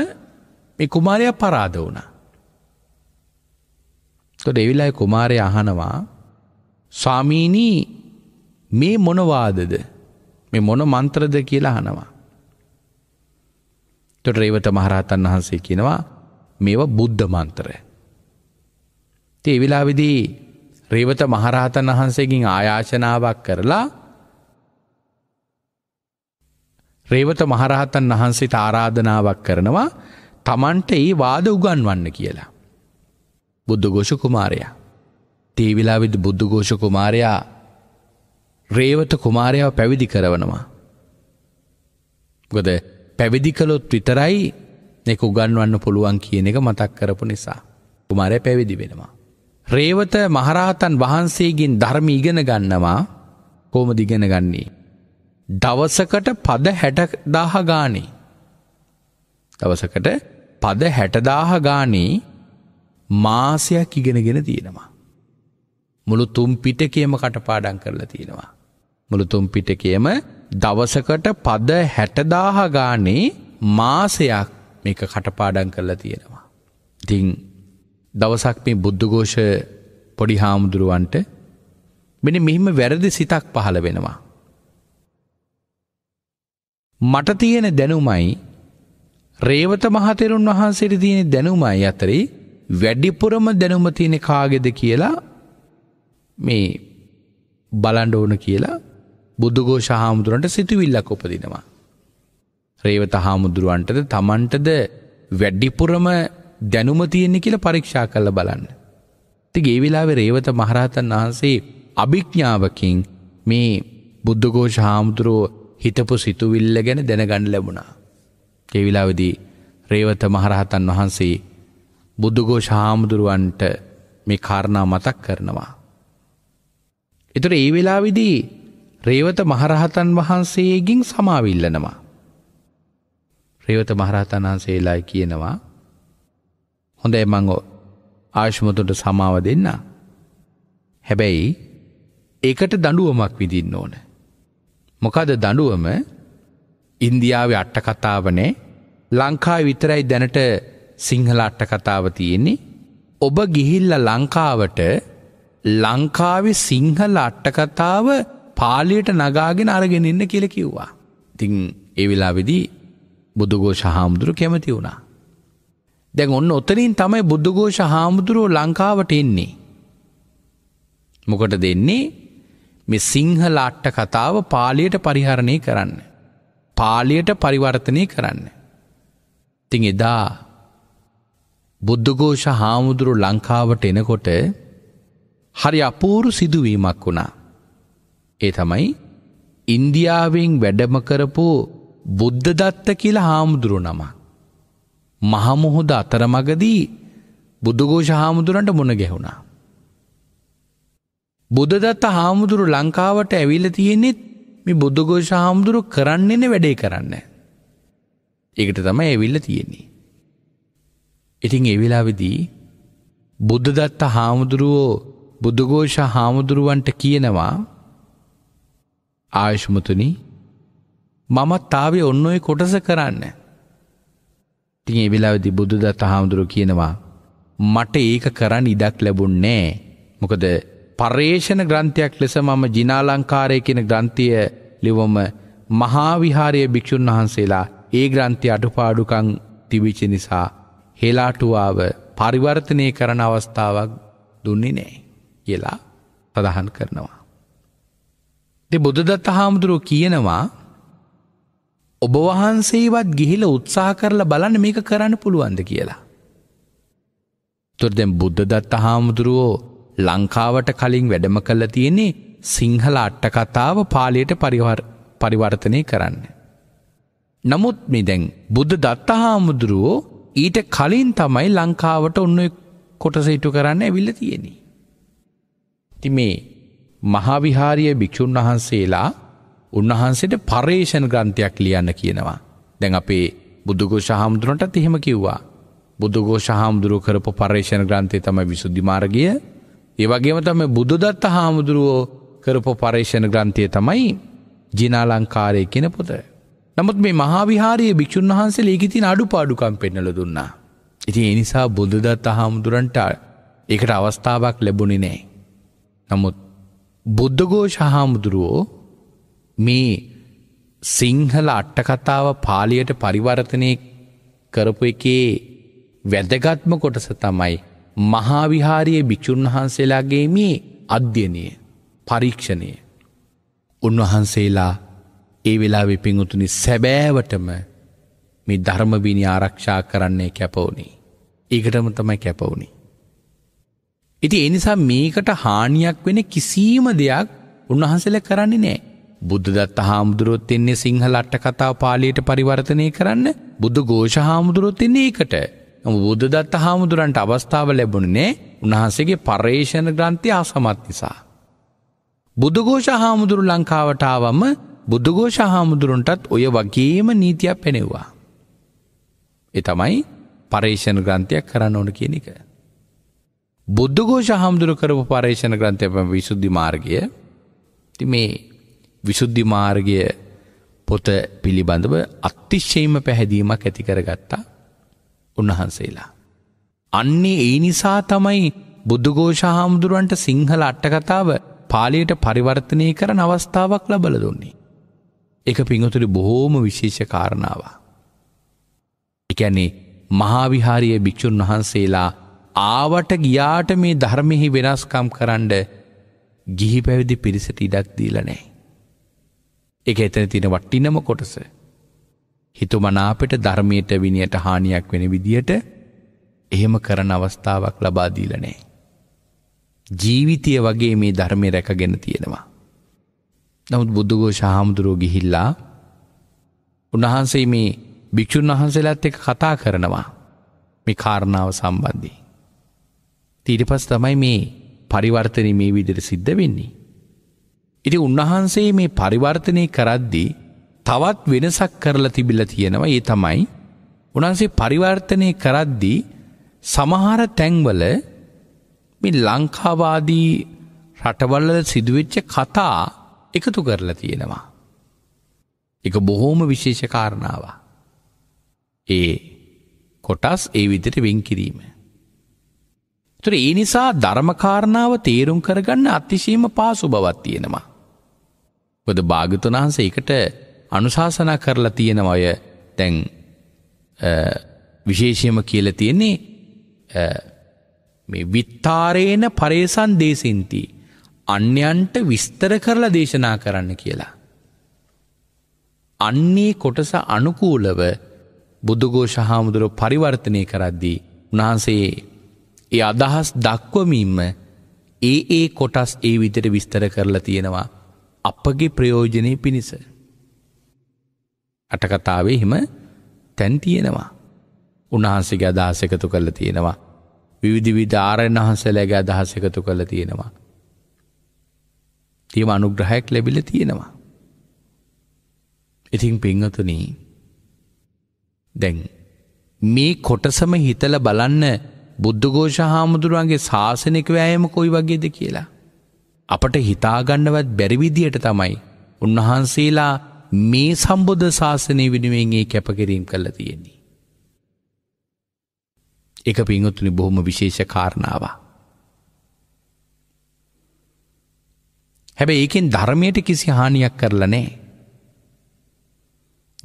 මේ කුමාරයා පරාද වුණා. තොට එවිලයි කුමාරය අහනවා ස්වාමීනී මේ මොනවාදද මේ මොන මන්ත්‍රද කියලා අහනවා. තොට රේවත මහරහතන් වහන්සේ කියනවා මේවා බුද්ධ මන්ත්‍රය. තේ එවිලාවිදී රේවත මහරහතන් වහන්සේකින් ආයාශනාවක් කරලා රේවත මහරහතන් වහන්සේ ආරාධනාවක් කරනවා තමන්ට ඒ වාද උගන්වන්න කියලා. බුද්ධඝෝෂ කුමාරයා. තේවිලා විද් බුද්ධඝෝෂ කුමාරයා රේවත කුමාරයාව පැවිදි කරවනවා. ගොද පැවිදි කළොත් විතරයි නෙක උගන්වන්න පුළුවන් කියන එක මතක් කරපු නිසා. කුමාරය පැවිදි වෙනවා. රේවත මහරහතන් වහන්සේගෙන් ධර්ම ඉගෙන ගන්නවා කෝම දිගෙන ගන්නේ. දවසකට පද හැටදාහ ගානී. දවසකට පද හැටදාහ ගානී මාසයක් ඉගෙනගෙන තියෙනවා. මුළු තුම් පිටකේම කටපාඩන් කරලා තියෙනවා. මුළු තුම් පිටකේම දවසකට පද හැටදාහ ගානේ මාසයක් මේක කටපාඩන් කරලා තියෙනවා. ඉතින් දවසක් මේ බුද්ධඝෝෂ පොඩි හාමුදුරුවන්ට මෙන්න මෙහිම වැරදි සිතක් පහළ වෙනවා. මට තියෙන දැනුමයි රේවත මහතෙරුන් වහන්සේට තියෙන දැනුමයි අතරේ වැඩිපුරම දැනුම තියෙන කාගෙද කියලා මේ බලන්ඩ ඕන කියලා බුද්ධඝෝෂ හාමුදුරන්ට සිතුවිල්ලක් උපදිනවා. රේවත හාමුදුරුවන්ටද තමන්ටද වැඩිපුරම දැනුම තියෙන්නේ කියලා පරීක්ෂා කළ බලන්න. ඉතින් ඒ වෙලාවේ රේවත මහරහතන් වහන්සේ අභිඥාවකින් මේ බුද්ධඝෝෂ හාමුදුරුවෝ හිතපු සිතුවිල්ල ගැන දැනගන්න ලැබුණා. ඒවිලාවෙදී රේවත මහරහතන් වහන්සේ බුද්ධගෝෂ හාමුදුරුවන්ට මේ කාරණා මතක් කරනවා. එතුට ඒ වෙලාවිදී රේවත මහරහතන් වහන්සේගින් සමාවිල්ලනවා. රේවත මහරහතන් වහන්සේලා කියනවා හොඳ එමංගෝ ආශ්මතුට සමාව දෙන්න. හැබැයි ඒකට දඩුවමක් විදින්න ඕන. මොකද දඩුවම ඉන්දියාවේ අට්ටකතාවනේ ලංකා විතරයි දැනට සිංහල අට්ටකතාව තියෙන්නේ ඔබ ගිහිල්ල ලංකාවට ලංකාවෙ සිංහල අට්ටකතාව පාලියට නගාගෙන අරගෙන ඉන්න කියල කිව්වා. තිං එවිලා විදි බුදුගෝෂ හාමුදුරු කැමති වුණා. දැන් ඔන්න ඔතනින් තමයි බුද්ධගෝෂ හාමුදුරුවෝ ලංකාවට එන්නේ. මොකට දෙන්නේ මේ සිංහල අට්ට කතාව පාලියට පරිහරණය කරන්න. පාලියට පරිවර්තනය කරන්න. තිං එදා බුද්ධගෝෂ හාමුදුරු ලංකාවට එනකොට හරි අපූරු සිදුවීමක් වුණා. ඒ තමයි ඉන්දියාවෙන් වැඩම කරපු බුද්ධදත්ත කියල හාමුදුරු නම. මහමුහුද අතරමගදී බුදුගෝෂ හාමුදුරන්ට මුණ ගැහුණා. බුදදත්ත හාමුදුරු ලංකාවට ඇවිල තියෙනෙත් මේ බුද්ධඝෝෂ හාමුදුරු කරන්නෙන වැඩේ කරන්න. ඒකට තමයි ඇවිල්ල තියෙන්නේ. ඉතින් ඒ වෙලාවේදී බුද්ධදත්ත හාමුදුරුවෝ බුද්ධඝෝෂ හාමුදුරුවන්ට කියනවා ආයුෂ්මතුනි මමත් තාවේ ඔන්න ඔය කොටස කරන්න. ඉතින් ඒ වෙලාවේදී බුදුදත්ත හාමුදුරුවෝ කියනවා මට ඒක කරන්න ඉඩක් ලැබුණේ නැහැ. මොකද පර්යේෂණ ග්‍රන්ථයක් ලෙස මම ජිනාලංකාරය කෙන ග්‍රන්ථය ලිවම මහාවිහාරය භික්‍ෂූන් වහන්සේලා ඒ ග්‍රන්ථය අඩුපාඩුකං තිවිච නිසා හෙලාටුවාව පරිවර්තනය කරන අවස්ථාවක් දුන්නේ නෑ කියලා සඳහන් කරනවා. දෙ බුදුදත්ත හාමුදුරුව කියනවා ඔබ වහන්සේවත් ගිහිල උත්සා කරලා බලන්න මේක කරන්න පුළුවන්ද කියලා. තුොරදැම් බුද්ධදත්ත හාමුදුරුවෝ ලංකාවට කලින් වැඩම කල්ල තියෙන්නේ සිංහල අට්ටකතාව පාලයට පරිවර්තනය කරන්න. නමුත් මේ දැන් බුද්ධ දත්ත හාමුදුරුවෝ ඊට කලින් තමයි ලංකාවට ඔන්න කොටසහිටු කරන්න ඇවිල්ල තියෙනෙ. ති මේ මහාවිහාරිය භික්‍ෂූන් වහන්සේලා උන්වහන්සේට පර්ේෂණ ග්‍රන්ථයක් ලියන්න කියනවා. දැන් අපේ බුදුගෝෂ හාමුදුරන්ටත් එහෙම කිව්වා. බුදුගෝෂ හාමුදුරුව කරපු පර්ේෂණ ග්‍රන්ථය තම විසුද්ධිමාර්ගිය ඒ වගේම තම බුදුදත්ත හාමුදුරුවෝ කරපු පර්ේෂණ ග්‍රන්ථය තමයි ජිනාලංකාරය කෙන පොත. නමුත් මේ මහාවිහාරයේ භික්‍ෂූන් වහන්සේ ඒගිතින් අඩු පාඩුකම් පෙන්නල දුන්නා. ඉති එනිසා බුදුදත්ත හාමුදුරන්ට ඒකට අවස්ථාවක් ලැබුණි නෑ. නමුත් බුද්ධගෝෂ හාමුදුරුවෝ මේ සිංහල අට්ටකතාව පාලියට පරිවර්තනය කරපු එකේ වැදගත්ම කොටස තමයි මහාවිහාරයේ භික්‍ෂූන් වහන්සේලාගේ මේ අධ්‍යනය පරීක්ෂණය. උන්වහන්සේලා ඒ වෙලා විපිංඋතුනි සැබෑවටම මේ ධර්මබිනි ආරක්ෂා කරන්නේ කැපවුණේ. ඒකටම තමයි කැපවුණේ. ඉති එනිසා මේකට හානියක් වෙන කිසීම දෙයක් උන්වහන්සල කරන්නේ නෑ. බුද්ධදත් හාමුදුරුවොත් එන්නේ සිංහල අට්ට කතාව පාලියට පරිවර්තනය කරන්න බුදු ගෝෂ හාමුදුරුවොත් එන්නේ ඒකට බුද්ධදත්ත හාමුදුරන්ට අවස්ථාව ලැබුණනේ උන්හන්සේගේ පර්ේෂණ ග්‍රන්ථය අසමත් නිසා. බුදුගෝෂ හාමුදුරු ලංකාවටාවම බුදුගෝෂ හාමුදුරුන්ටත් ඔය වගේම නීතියක් පෙනෙව්වා. එතමයි පර්ේෂණ ග්‍රන්ථයක් කරන්න ඕන කියන එක. බුද්ධගෝෂ හාමුදුරු කරපු පර්ේෂණ ග්‍රන්ථයම විසුද්ධි මාර්ගය ති මේ විසුද්ධි මාර්ගය පොත පිළිබඳව අත්තිශ්‍යයම පැහැදීමක් ඇති කරගත්තා උන්වහන්සේලා. අන්නේ ඒ නිසා තමයි බුද්ධඝෝෂ හාමුදුරුවන්ට සිංහල අට්ටකතාව පාලියට පරිවර්තනය කරන අවස්ථාවක් ලබල දුන්නේ. එක පිංහතුරි බොහෝම විශේෂ කාරණාවා. එකැනේ මහාවිහාරිය භික්‍ෂූන් වහන්සේලා ආවට ගියාට මේ ධර්මෙහි වෙනස්කම් කරන්න ගිහි පැවිදි පිරිසට ඉඩක් දීලනෑ. එක එතන තින වට්ටිනම කොටස හිතුමනාපට ධර්මයට විනියට හානියක් වෙන විදියට එහෙම කරන අවස්ථාවක් ලබා දීලා නැහැ. ජීවිතය වගේ මේ ධර්මය රැකගෙන තියෙනවා. නමුත් බුද්ධඝෝෂ හාමුදුරුවෝ ගිහිල්ලා උන්වහන්සේ මේ භික්ෂුන් වහන්සේලාත් එක්ක කතා කරනවා මේ කාරණාව සම්බන්ධයෙන්. ඊට පස්සේ තමයි මේ පරිවර්තනය මේ විදිහට සිද්ධ වෙන්නේ. ඉතින් උන්වහන්සේ මේ පරිවර්තනය කරද්දී තවත් වෙනසක් කරලා තිබිලා තියෙනවා ඒ තමයි උන්වහන්සේ පරිවර්තනය කරද්දී සමහර තැන්වල මේ ලංකාවාදී රටවල්වල සිදුවෙච්ච කතා එකතු කරලා තියෙනවා. එක බොහෝම විශේෂ කාරණාව. ඒ කොටස් ඒ විදිහට වෙන් කිරීම. ඒතර ඒ නිසා ධර්මකාරණාව තේරුම් කරගන්න අතිශයම පාසු බවක් තියෙනවා. මොකද භාගතුන් වහන්සේ ඒකට අනුශාසනා කරලා තියෙන අය තැන් විශේෂයම කියල තියෙන්නේ මේ විත්තාරේන පරේසන් දේසින්ති අන්‍යන්ට විස්තර කරලා දේශනා කරන්න කියලා. අන්නේ කොටස අනුකූලව බුදුගෝෂ හාමුදුරුව පරිවර්තනය කරද්දී උනාහන්සේ ඒ අදහස් දක්වමීම ඒ ඒ කොටස් ඒ විතර විස්තර කරලා තියෙනවා අපගේ ප්‍රයෝජනය පිණිස. අටකතාවේ හිම තැන් තියෙනවා. උන්වහන්සේගේ අදහස එකතු කරලා තියෙනවා. විවිධවිධ ආරයන් වහන්සේලාගේ අදහස එකතු කරලා තියෙනවා. තියම අනුග්‍රහයක් ලැබිලා තියෙනවා. ඉතින් පින්වතුනි දැන් මේ කොටසම හිතල බලන්න බුද්ධඝෝෂ හාමුදුරුවන්ගේ ශාසනික වෑයම කොයි වගේද කියලා. අපට හිතාගන්නවත් බැරිවිදියට තමයි උන්වහන්සේලා මේ සම්බුද්ධ ශාසනය වෙනුවෙන්ගේ කැපකිරීම් කළ තියෙන්නේ. එක පින්ගොත්තුනි බොහොම විශේෂ කාරණාව. හැබැ ඒකෙන් ධර්මයට කිසි හානියක් කරලා නෑ.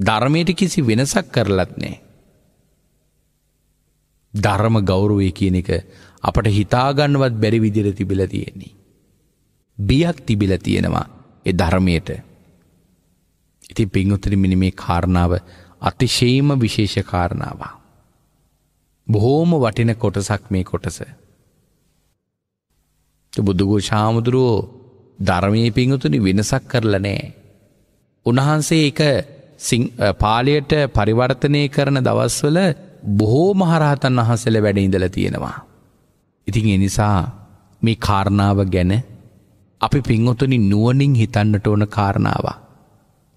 ධර්මයට කිසි වෙනසක් කරලත් නෑ. ධර්ම ගෞරුවය කියන එක අපට හිතාගන්නවත් බැරි විදිර තිබිල තියෙන්නේ. බියක් තිබිල තියෙනවා එ ධර්මයට. ඉතින් පින්වතුනි මෙන්න මේ කාරණාව අතිශයම විශේෂ කාරණාවක්. බොහෝම වටින කොටසක් මේ කොටස. බුදුගෝ ශාමුදුරුවෝ ධර්මයේ පිංහතුනි වෙනසක් කරලා නෑ. උන්වහන්සේ එක පාලයට පරිවර්තනය කරන දවස්වල බොහෝ මහරහතන් වහන්සල වැඩ ඉඳල තියෙනවා. ඉතින් එනිසා මේ කාරණාව ගැන අපි පින්වතුනි නුවනින් හිතන්නට ඕන කාරණාවක්.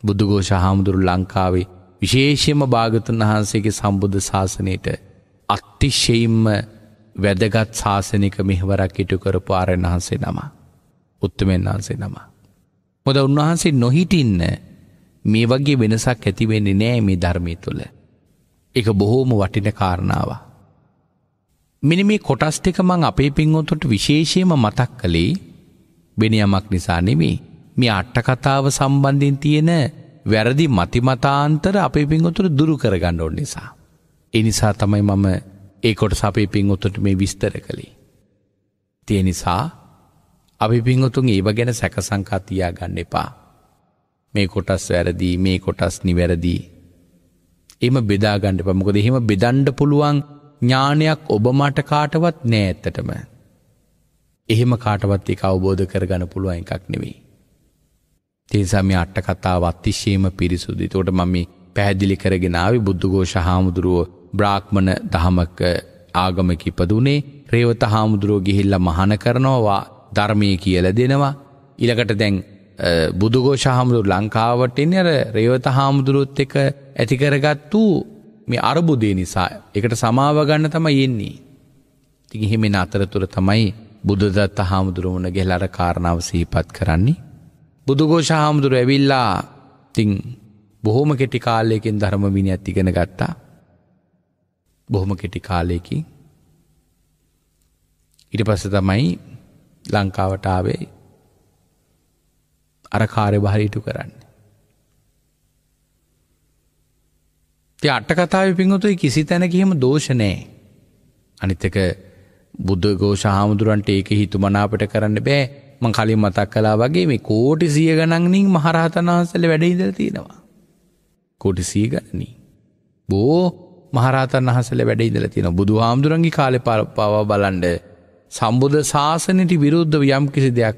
බුදුගෝෂ හාමුදුරු ලංකාවේ විශේෂයම භාගතුන් වහන්සේගේ සම්බුද්ධ ශාසනයට අත්තිශයෙන්ම වැදගත් ශාසනික මෙහවරක් ඉටු කරපු ආරයන් වහන්සේ නම. උත්තුමෙන් වහන්සේ නම. මොද උන්වහන්සේ නොහිටින්න මේ වගේ වෙනසක් ඇතිවෙන්නේ නෑ මේ ධර්මය තුළ. එක බොහෝම වටින කාරණාව. මෙනි මේ කොටස් ටික මං අපේ පින්වොතුට විශේෂයම මතක් කළේ බෙනයමක් නිසා නෙමේ මේ අට්ටකතාව සම්බන්ධින් තියෙන වැරදි මතිමතාන්තර අපේ පින්ගොතුර දුරු කරගන්න ඕන නිසා. එනිසා තමයි මම ඒකොට සපේ පින්ගොතුට මේ විස්තර කළේ. තිය නිසා අපි පින්ගොතුන් ඒව ගැන සැකසංකා තියාගන්න එපා. මේ කොටස් වැරදි මේ කොටස් නිවැරදිී. එම බෙදාගණ්ඩ පමකොද එහෙම බෙදන්ඩ පුළුවන් ඥානයක් ඔබ මට කාටවත් නෑ ඇත්තටම. එහෙම කාටවත් එක අවබෝධ කරගන පුළුවන් එකක් නෙවෙයි. තේසා මේ අට කතාව අතිශයම පිරිසුදු. ඒකට මම මේ පැහැදිලි කරගෙන ආවේ බුද්ධඝෝෂ හාමුදුරුව බ්‍රාහ්මණ දහමක ආගමක ඉපදුනේ. රේවත හාමුදුරුව ගිහිල්ලා මහාන කරනවා ධර්මයේ කියලා දෙනවා. ඊළඟට දැන් බුදුඝෝෂ හාමුදුරුව ලංකාවට එන්නේ අර රේවත හාමුදුරුවත් එක්ක ඇති කරගත්තු මේ අරබුදේ නිසා ඒකට සමාව ගන්න තමයි එන්නේ. ඉතින් එහෙම නතරතුර තමයි බුදුදත්ත හාමුදුරුවෝ වුණ ගහලා අර කාරණාව සිහිපත් කරන්නේ. බුදුගෝෂ හාමුදුර ඇවිල්ලා තිං බොහොම කෙටි කාලයකින් ධර්ම විනියත් ඉගෙන ගත්තා. බොහොම කෙටි කාලයකින් ඉට පස්ස තමයි ලංකාවට ආවේ අර කාර්ය භාරීටු කරන්න. ති අට්ටකතාව පිංහතුයි කිසි තැනකහෙම දෝෂණය අනිතක බුද්ධ ගෝෂ හාමුදුරන්ට ඒක හිතුමනාපට කරන්න බෑ මං කලින් මතක් කලා වගේ මේ කෝටි සිය ගණන්නින් මහරහතන් වහන්සේලා වැඩ ඉඳලා තියෙනවා. කෝටි සිය ගණනින්. බෝ මහරහතන් වහන්සේලා වැඩ ඉඳලා තියෙනවා. බුදුහාමුදුරන්ගේ කාලේ පවා බලන්න සම්බුද්ධ ශාසනයට විරුද්ධව යම් කිසි දෙයක්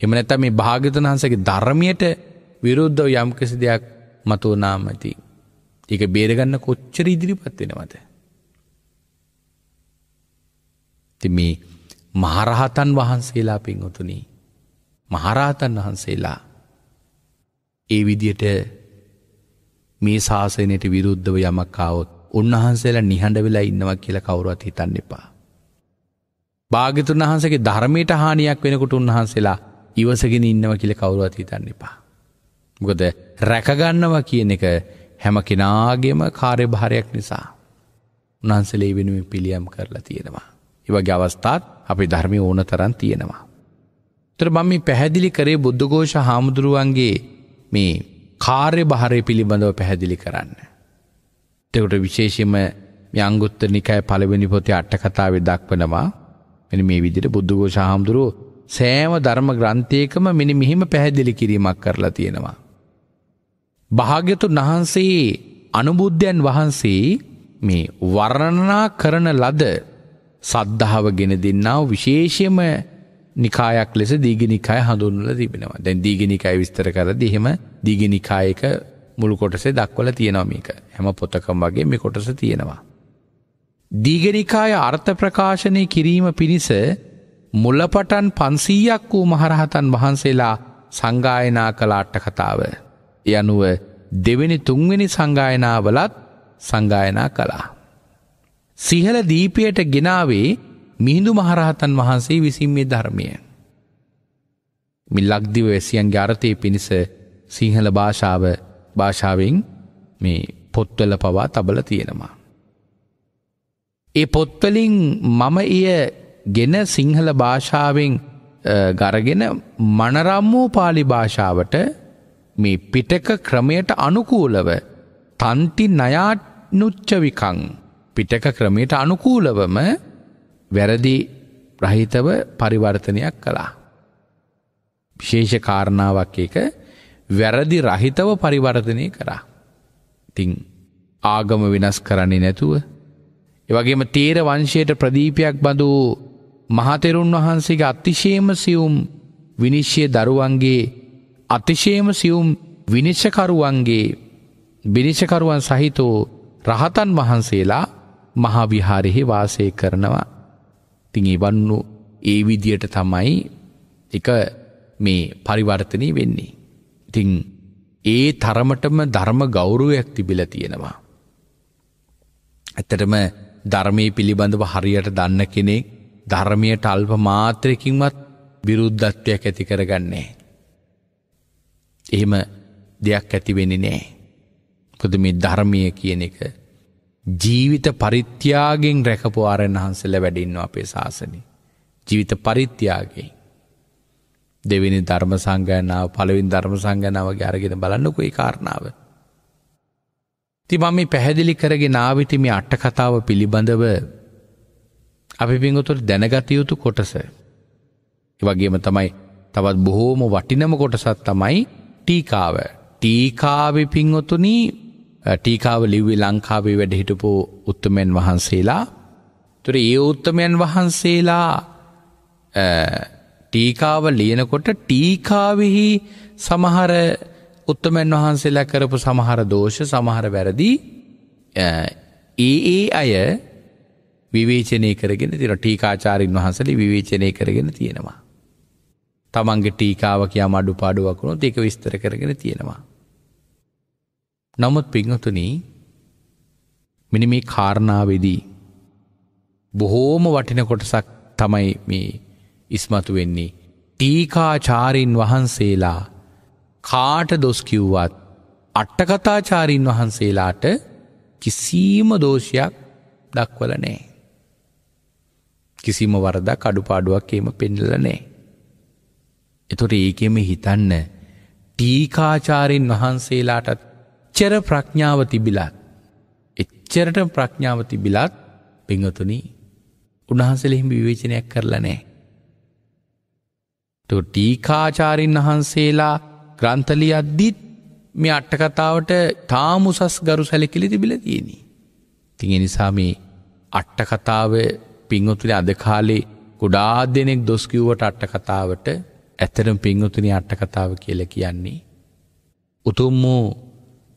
එහෙම නැත්නම් මේ භාග්‍යවතුන් වහන්සේගේ ධර්මයට විරුද්ධව යම් කිසි දෙයක් මතුවනාම ඇති. ඒක බේරගන්න කොච්චර ඉදිරිපත් වෙනවද? ඉතින් මේ මහරහතන් වහන්සේලා පින් උතුණී මහරාතන් වහන්සේලා. ඒ විදියට මේ ශාසනයට විරුද්ධව යමක්කාවොත් උන්වහන්සේලා නිහඬ වෙලා ඉන්නවා කියලා කවුරුවත් හිතන්න එපා. භාගිතුන් වහන්සගේ ධර්මයට හානියක් වෙනකුට උන්වහන්සේලා ඉවසගෙන ඉන්නව කියල කවුරුවත් හිතන්න එපා. මොකද රැකගන්නවා කියන එක හැම කෙනාගේම කාර්ය භාරයක් නිසා. උන්හන්සලේ වෙනුවෙන් පිළියම් කරලා තියෙනවා. ඒවගේ අවස්ථාත් අපි ධර්මය ඕන තරන් තියෙනවා. තර මම මේ පැහැදිලි කරේ බුද්ධඝෝෂ හාමුදුරුවන්ගේ මේ කාර්ය භාරය පිළිබඳව පැහැදිලි කරන්න. තෙකොට විශේෂම යංගුත්ත නිකය පළවෙනි පොතේ අට්ටකතාවේ දක්වනවා මෙනි මේ විදිහට බුද්ධඝෝෂ හාමුදුරුව සෑම ධර්ම ග්‍රන්ථයකම මෙනි මෙහිම පැහැදිලි කිරීමක් කරලා තියෙනවා. භාග්‍යතුන් වහන්සේ අනුබුද්ධයන් වහන්සේ මේ වර්ණනා කරන ලද සද්ධාව ගෙන දෙන්නා වූ විශේෂම නිකායක් ලෙස දීගනිකාය හඳුන්වල තිබෙනවා දැන් දීගනිකාය විස්තර කරද එහෙම දීගනිකායක මුළු කොටසේ දක්වල තියෙනවාමික හැම පොතකම් වගේ මේ කොටස තියෙනවා. දීගනිකාය අර්ථ ප්‍රකාශනය කිරීම පිණිස මුල්ලපටන් පන්සීයක් වූ මහරහතන් වහන්සේලා සංගායනා කලාට්ට කතාව. යනුව දෙවෙනි තුන්වෙනි සංගායනාවලත් සංගායනා කලා. සිහල දීපයට ගෙනාවේ මිහිඳු මහරහතන් වහන්සේ විසින් මේ ධර්මය. මිල්ලක්දිව වැසියන්ගේ අර්ථය පිණිස සිංහල භාෂාව භාෂාවෙන් මේ පොත්වල පවා තබල තියෙනවා. ඒ පොත්වලින් මම එය ගෙන සිංහල භාෂාවෙන් ගරගෙන මනරම් වූ පාලි භාෂාවට මේ පිටක ක්‍රමයට අනුකූලව තන්ති නයානුච්චවිකං පිටක ක්‍රමයට අනුකූලවම වැරදි ප්‍රහිතව පරිවර්තනයක් කළා. විශේෂ කාරණාවක් එක වැරදි රහිතව පරිවර්තනය කරා. තිං ආගම වෙනස් කරන්නේ නැතුව. එවගේම තේර වංශයට ප්‍රදීපයක් බඳු මහතෙරුන් වහන්සේගේ අතිශේම සියුම් විනිශ්්‍යය දරුවන්ගේ අතිශේම සියුම් විනිශ්ෂකරුවන්ගේ බිනිශ්ෂකරුවන් සහිතෝ රහතන් වහන්සේලා මහාවිහාරෙහි වාසය කරනවා. තින් එවන්නු ඒ විදියට තමයි එක මේ පරිවර්තනය වෙන්නේ. ඉතිං ඒ තරමටම ධර්ම ගෞරුවයක් තිබිල තියෙනවා. ඇත්තටම ධර්මය පිළිබඳව හරියට දන්න කෙනෙක් ධර්මයට අල්ප මාත්‍රයකින්වත් විරුද්ධත්වයක් ඇති කරගන්නේ. එහෙම දෙයක් ඇතිවෙනි නෑ. කොද මේ ධර්මය කියන එක ජීවිත පරිත්‍යාගෙන් රැකපු ආරයන් වහන්සල වැඩින්න අපේ ශාසනය. ජීවිත පරිත්‍යාගෙන්. දෙවිනි ධර්ම සංගයනාව පළවින් ධර්ම සංගනාවගේ අරගෙන බලන්නකු ඒ කාරණාව. ති මම පැහැදිලි කරගේ නාවිටි මේ අට්ට කතාව පිළිබඳව අපි පිංගතුර දැනගත යුතු කොටස. වගේම තමයි තවත් බොහෝම වටිනම කොටසත් තමයි ටීකාව. ටීකාව පිංවතුනී ටීකාව ලිව්වි ලංකාවේ වැඩහිටපු උත්තමයන් වහන්සේලා තුර ඒ උත්තමයන් වහන්සේලා ටීකාව ලියනකොට ටීකාවෙහි සමහර උත්තමයන් වහන්සේලා කරපු සමහර දෝෂ සමහර වැරදි ඒ ඒ අය විවේචනය කරගෙන තින ටීකාචාරින් වහන්සලි විවේචනය කරගෙන තියෙනවා. තමන්ගේ ටීකාව කියයා මඩු පාඩුවක්ුණු ඒක විස්තර කරගෙන තියෙනවා. නමුත් පිංහතුන මෙනි මේ කාරණාවේදී බොහෝම වටින කොටසක් තමයි මේ ඉස්මතු වෙන්නේ ටීකාචාරීන් වහන්සේලා කාට දොස් කිව්වත් අට්ටකතාචාරීන් වහන්සේලාට කිසිීම දෝෂයක් දක්වල නෑ. කිසිම වරද කඩුපාඩුවක් ඒම පෙන්ඩල නෑ. එතොට ඒකෙම හිතන්න ටීකාචාරීන් වහන්සේලාටත් එච්චර ප්‍රඥාව තිබිලත් එච්චරට ප්‍රඥාව තිබිලත් පිංහතුනී උන්හන්සලෙහිම විවේචනයක් කරලා නෑ. ටීකාචාරින් වහන්සේලා ග්‍රන්ථලි අද්දිත් මේ අට්ටකතාවට තාමුසස් ගරු සැලකිලි තිබිල තියෙනී. තිය නිසා මේ අට්ටකතාව පිංහතුන අද කාලේ ගොඩා දෙනෙක් දොස්කිව්වට අට්ටකතාවට ඇතරම් පිංහතුනි අට්ටකතාව කියල කියන්නේ. උතුම් වූ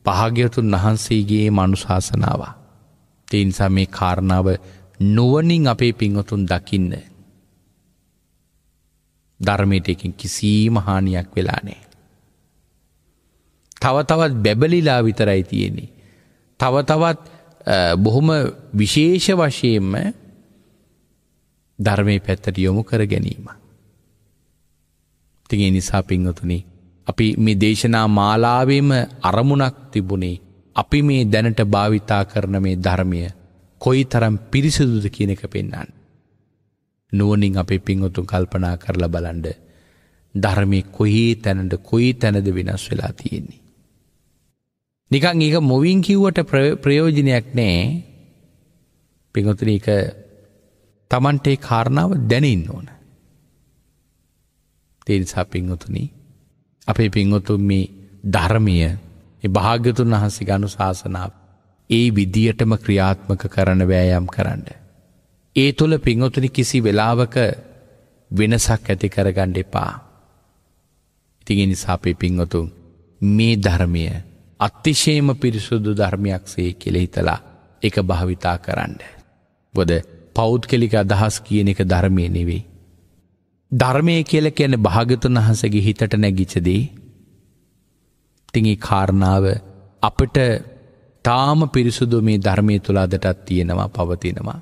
පහග්‍යවතුන් වහන්සේගේ මනුශාසනාව. තේනිසා මේ කාරණාව නුවනින් අපේ පිංහතුන් දකින්න. ධර්මයට එකින් කිසීම හානියක් වෙලා නෑ. තව තවත් බැබලිලා විතරයි තියෙනෙ. තව තවත් බොහොම විශේෂ වශයෙන්ම ධර්මය පැත්තට යොමු කර ගැනීම. තිගේ නිසා පිංහතුනේ අපි මේ දේශනා මාලාවේම අරමුණක් තිබුණේ අපි මේ දැනට භාවිතා කරන මේ ධර්මය කොයි තරම් පිරිසිදුද කියන එක පෙන්වන්න. නුවණින් අපි පිංවතුන් කල්පනා කරලා බලන්න ධර්මයේ කොහේ තැනද කොයි තැනද වෙනස් වෙලා තියෙන්නේ. නිකන් ඒක මොවින් කිව්වට ප්‍රයෝජනයක් නැහැ. පිංවතුනි ඒක Tamante කාරණාව දැනෙන්න ඕන. ඒ නිසා පිංවතුනි අපේ පින්වතුන් මේ ධර්මය භාග්‍යතුන් වහන්සේ ගණු ශාසනාව. ඒ විදියටම ක්‍රියාත්මක කරන වෑයම් කරන්න. ඒ තුළ පින්වතුනි කිසි වෙලාවක වෙනසක් ඇති කරගණ්ඩ එපා. ඉතිගෙ නිසාපේ පින්වතුන් මේ ධර්මය අත්තිශේම පිරිසුදු ධර්මයක් සේ කෙළෙහිතලා එක භාවිතා කරන්න. බොද පෞද්ගලික අදහස් කියන එක ධර්මය නෙවෙයි. ධර්මය කියල කියන භාගතුන් වහන්සගේ හිතට නැගිචදී. තිංගි කාරණාව අපට තාම පිරිසුදු මේ ධර්මය තුළාදටත් තියෙනවා පවතිනවා.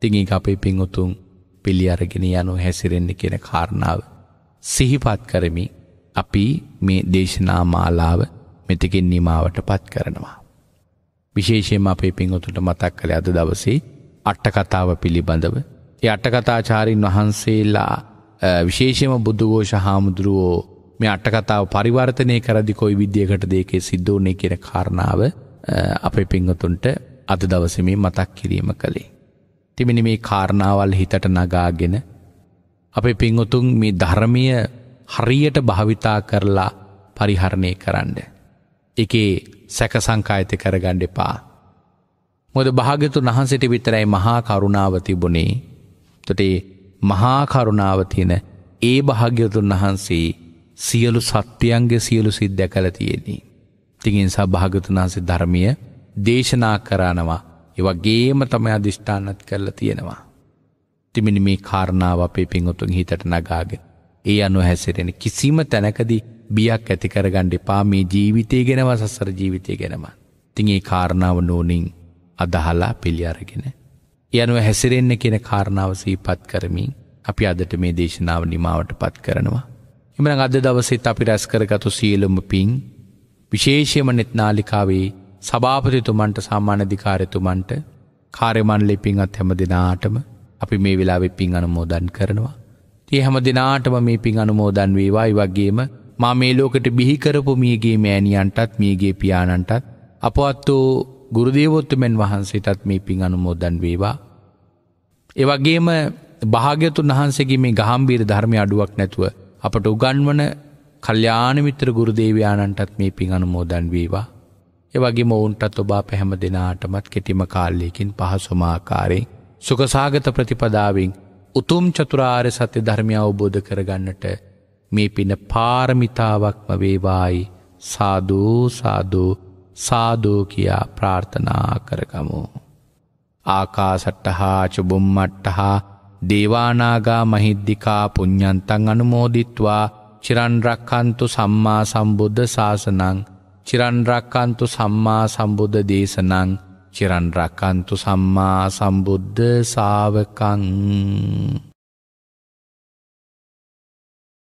තිංගි අපේ පිංඋතුන් පිළි අරගෙන යනු හැසිරෙන්න්න කියෙන කාරණාව. සිහිපත් කරමි අපි මේ දේශනා මාලාව මෙතකින් නිමාවට පත් කරනවා. විශේෂයෙන් අපේ පිංහතුට මතක් කළ අද දවසේ අට්ටකතාව පිළිබඳව. ඒ අට්ටකතාචාරීන් වහන්සේලා විශේෂම බුද්ධඝෝෂ හාමුදුරුවෝ මේ අටකතාව පරිවර්තනය කරදි කොයි විද්‍යකට දේකේ සිද්ධ වුණේ කියන කාරණාව අපේ පිංහතුන්ට අද දවස මේ මතක් කිරීම කළේ. තිමිනි මේ කාරණාවල් හිතට නගාගෙන අපේ පිංහතුන් මේ ධර්මය හරියට භාවිතා කරලා පරිහරණය කරන්න. එකේ සැක සංකායත කරගණ්ඩ එපා. මොද භාගතු නහන්සට විතරයි මහා කරුණාව තිබුණේ තොටේ මහා කරුණාව තියෙන ඒ භාග්‍යවතුන් වහන්සේ සියලු සත්‍යයන්ගේ සියලු සිත් දැකලා තියෙන්නේ. ඉතින් සභාගතුන් වහන්සේ ධර්මීය දේශනා කරනවා. ඒ වගේම තමයි අදිෂ්ඨානත් කරලා තියෙනවා. ඉතින් මේ කාරණාව අපේ පිංගුතුන් හිතට නගාගෙන ඒ අනුව හැසිරෙන කිසිම තැනකදී බියක් ඇති කරගන්න එපා මේ ජීවිතය ගැනව සසර ජීවිතය ගැනම. ඉතින් ඒ කාරණාව නෝනින් අදහලා පිළි අරගෙන යනුව හැසිරෙන්න කියන කාරණාව සීපත් කරමින් අපි අදට මේ දේශනාව නිමාවට පත් කරනවා. එමන අද දවසෙත් අපි රැස් කරගතු සියලුම පින් විශේෂයම නෙත්නාලිකාවේ සභාපතිතුමන්ට සාමානධිකාරතුමන්ට කාර්යමන්ලි පින් අත් හැම දෙනාටම අපි මේ වෙලාවෙ පින් අනුමෝදන් කරනවා. තිය හැම දෙනාටම මේ පින් අනුමෝදන් වේවායි වගේම මා මේ ලෝකට බිහිකරපු මියගේ මෑණියන්ටත් මියගේ පියාණන්ටත් අපවත් වූ ගුරුදේවෝත්තුමන් වහන්සේටත් මේ පින් අනුමෝදන් වේවා. එවගේම භාග්‍යතුන් වහන්සේගේ මේ ගහම්බීර ධර්මය අඩුවක් නැතුව අපට උගන්වන කල්යාණ මිත්‍ර ගුරුදේවයාණන්ටත් මේ පින් අනුමෝදන් වේවා. එවගේම ඔවුන්ටත් ඔබ පැහැම දෙනාටමත් කෙටිම කාලයකින් පහසුම ආකාරයෙන් සුඛසාගත ප්‍රතිපදාවෙන් උතුම් චතුරාර්ය සත්‍ය ධර්මය අවබෝධ කරගන්නට මේ පින පාරමිතාවක්ම වේවායි සාදු සාදු සාදෝ කියා ප්‍රාර්ථනා කරගමු. ආකාසට්ටහා චුබුම්මට්ටහා දේවානාගා මහිද්දිකා පුඤ්ඥන්තන් අනුමෝදිත්වා චිරන්රක්කන්තු සම්මා සම්බුද්ධ ශාසනං චිරන්රක්කන්තු සම්මා සම්බුද්ධ දේශනං චිරන්රක්කන්තු සම්මා සම්බුද්ධ සාාවකං.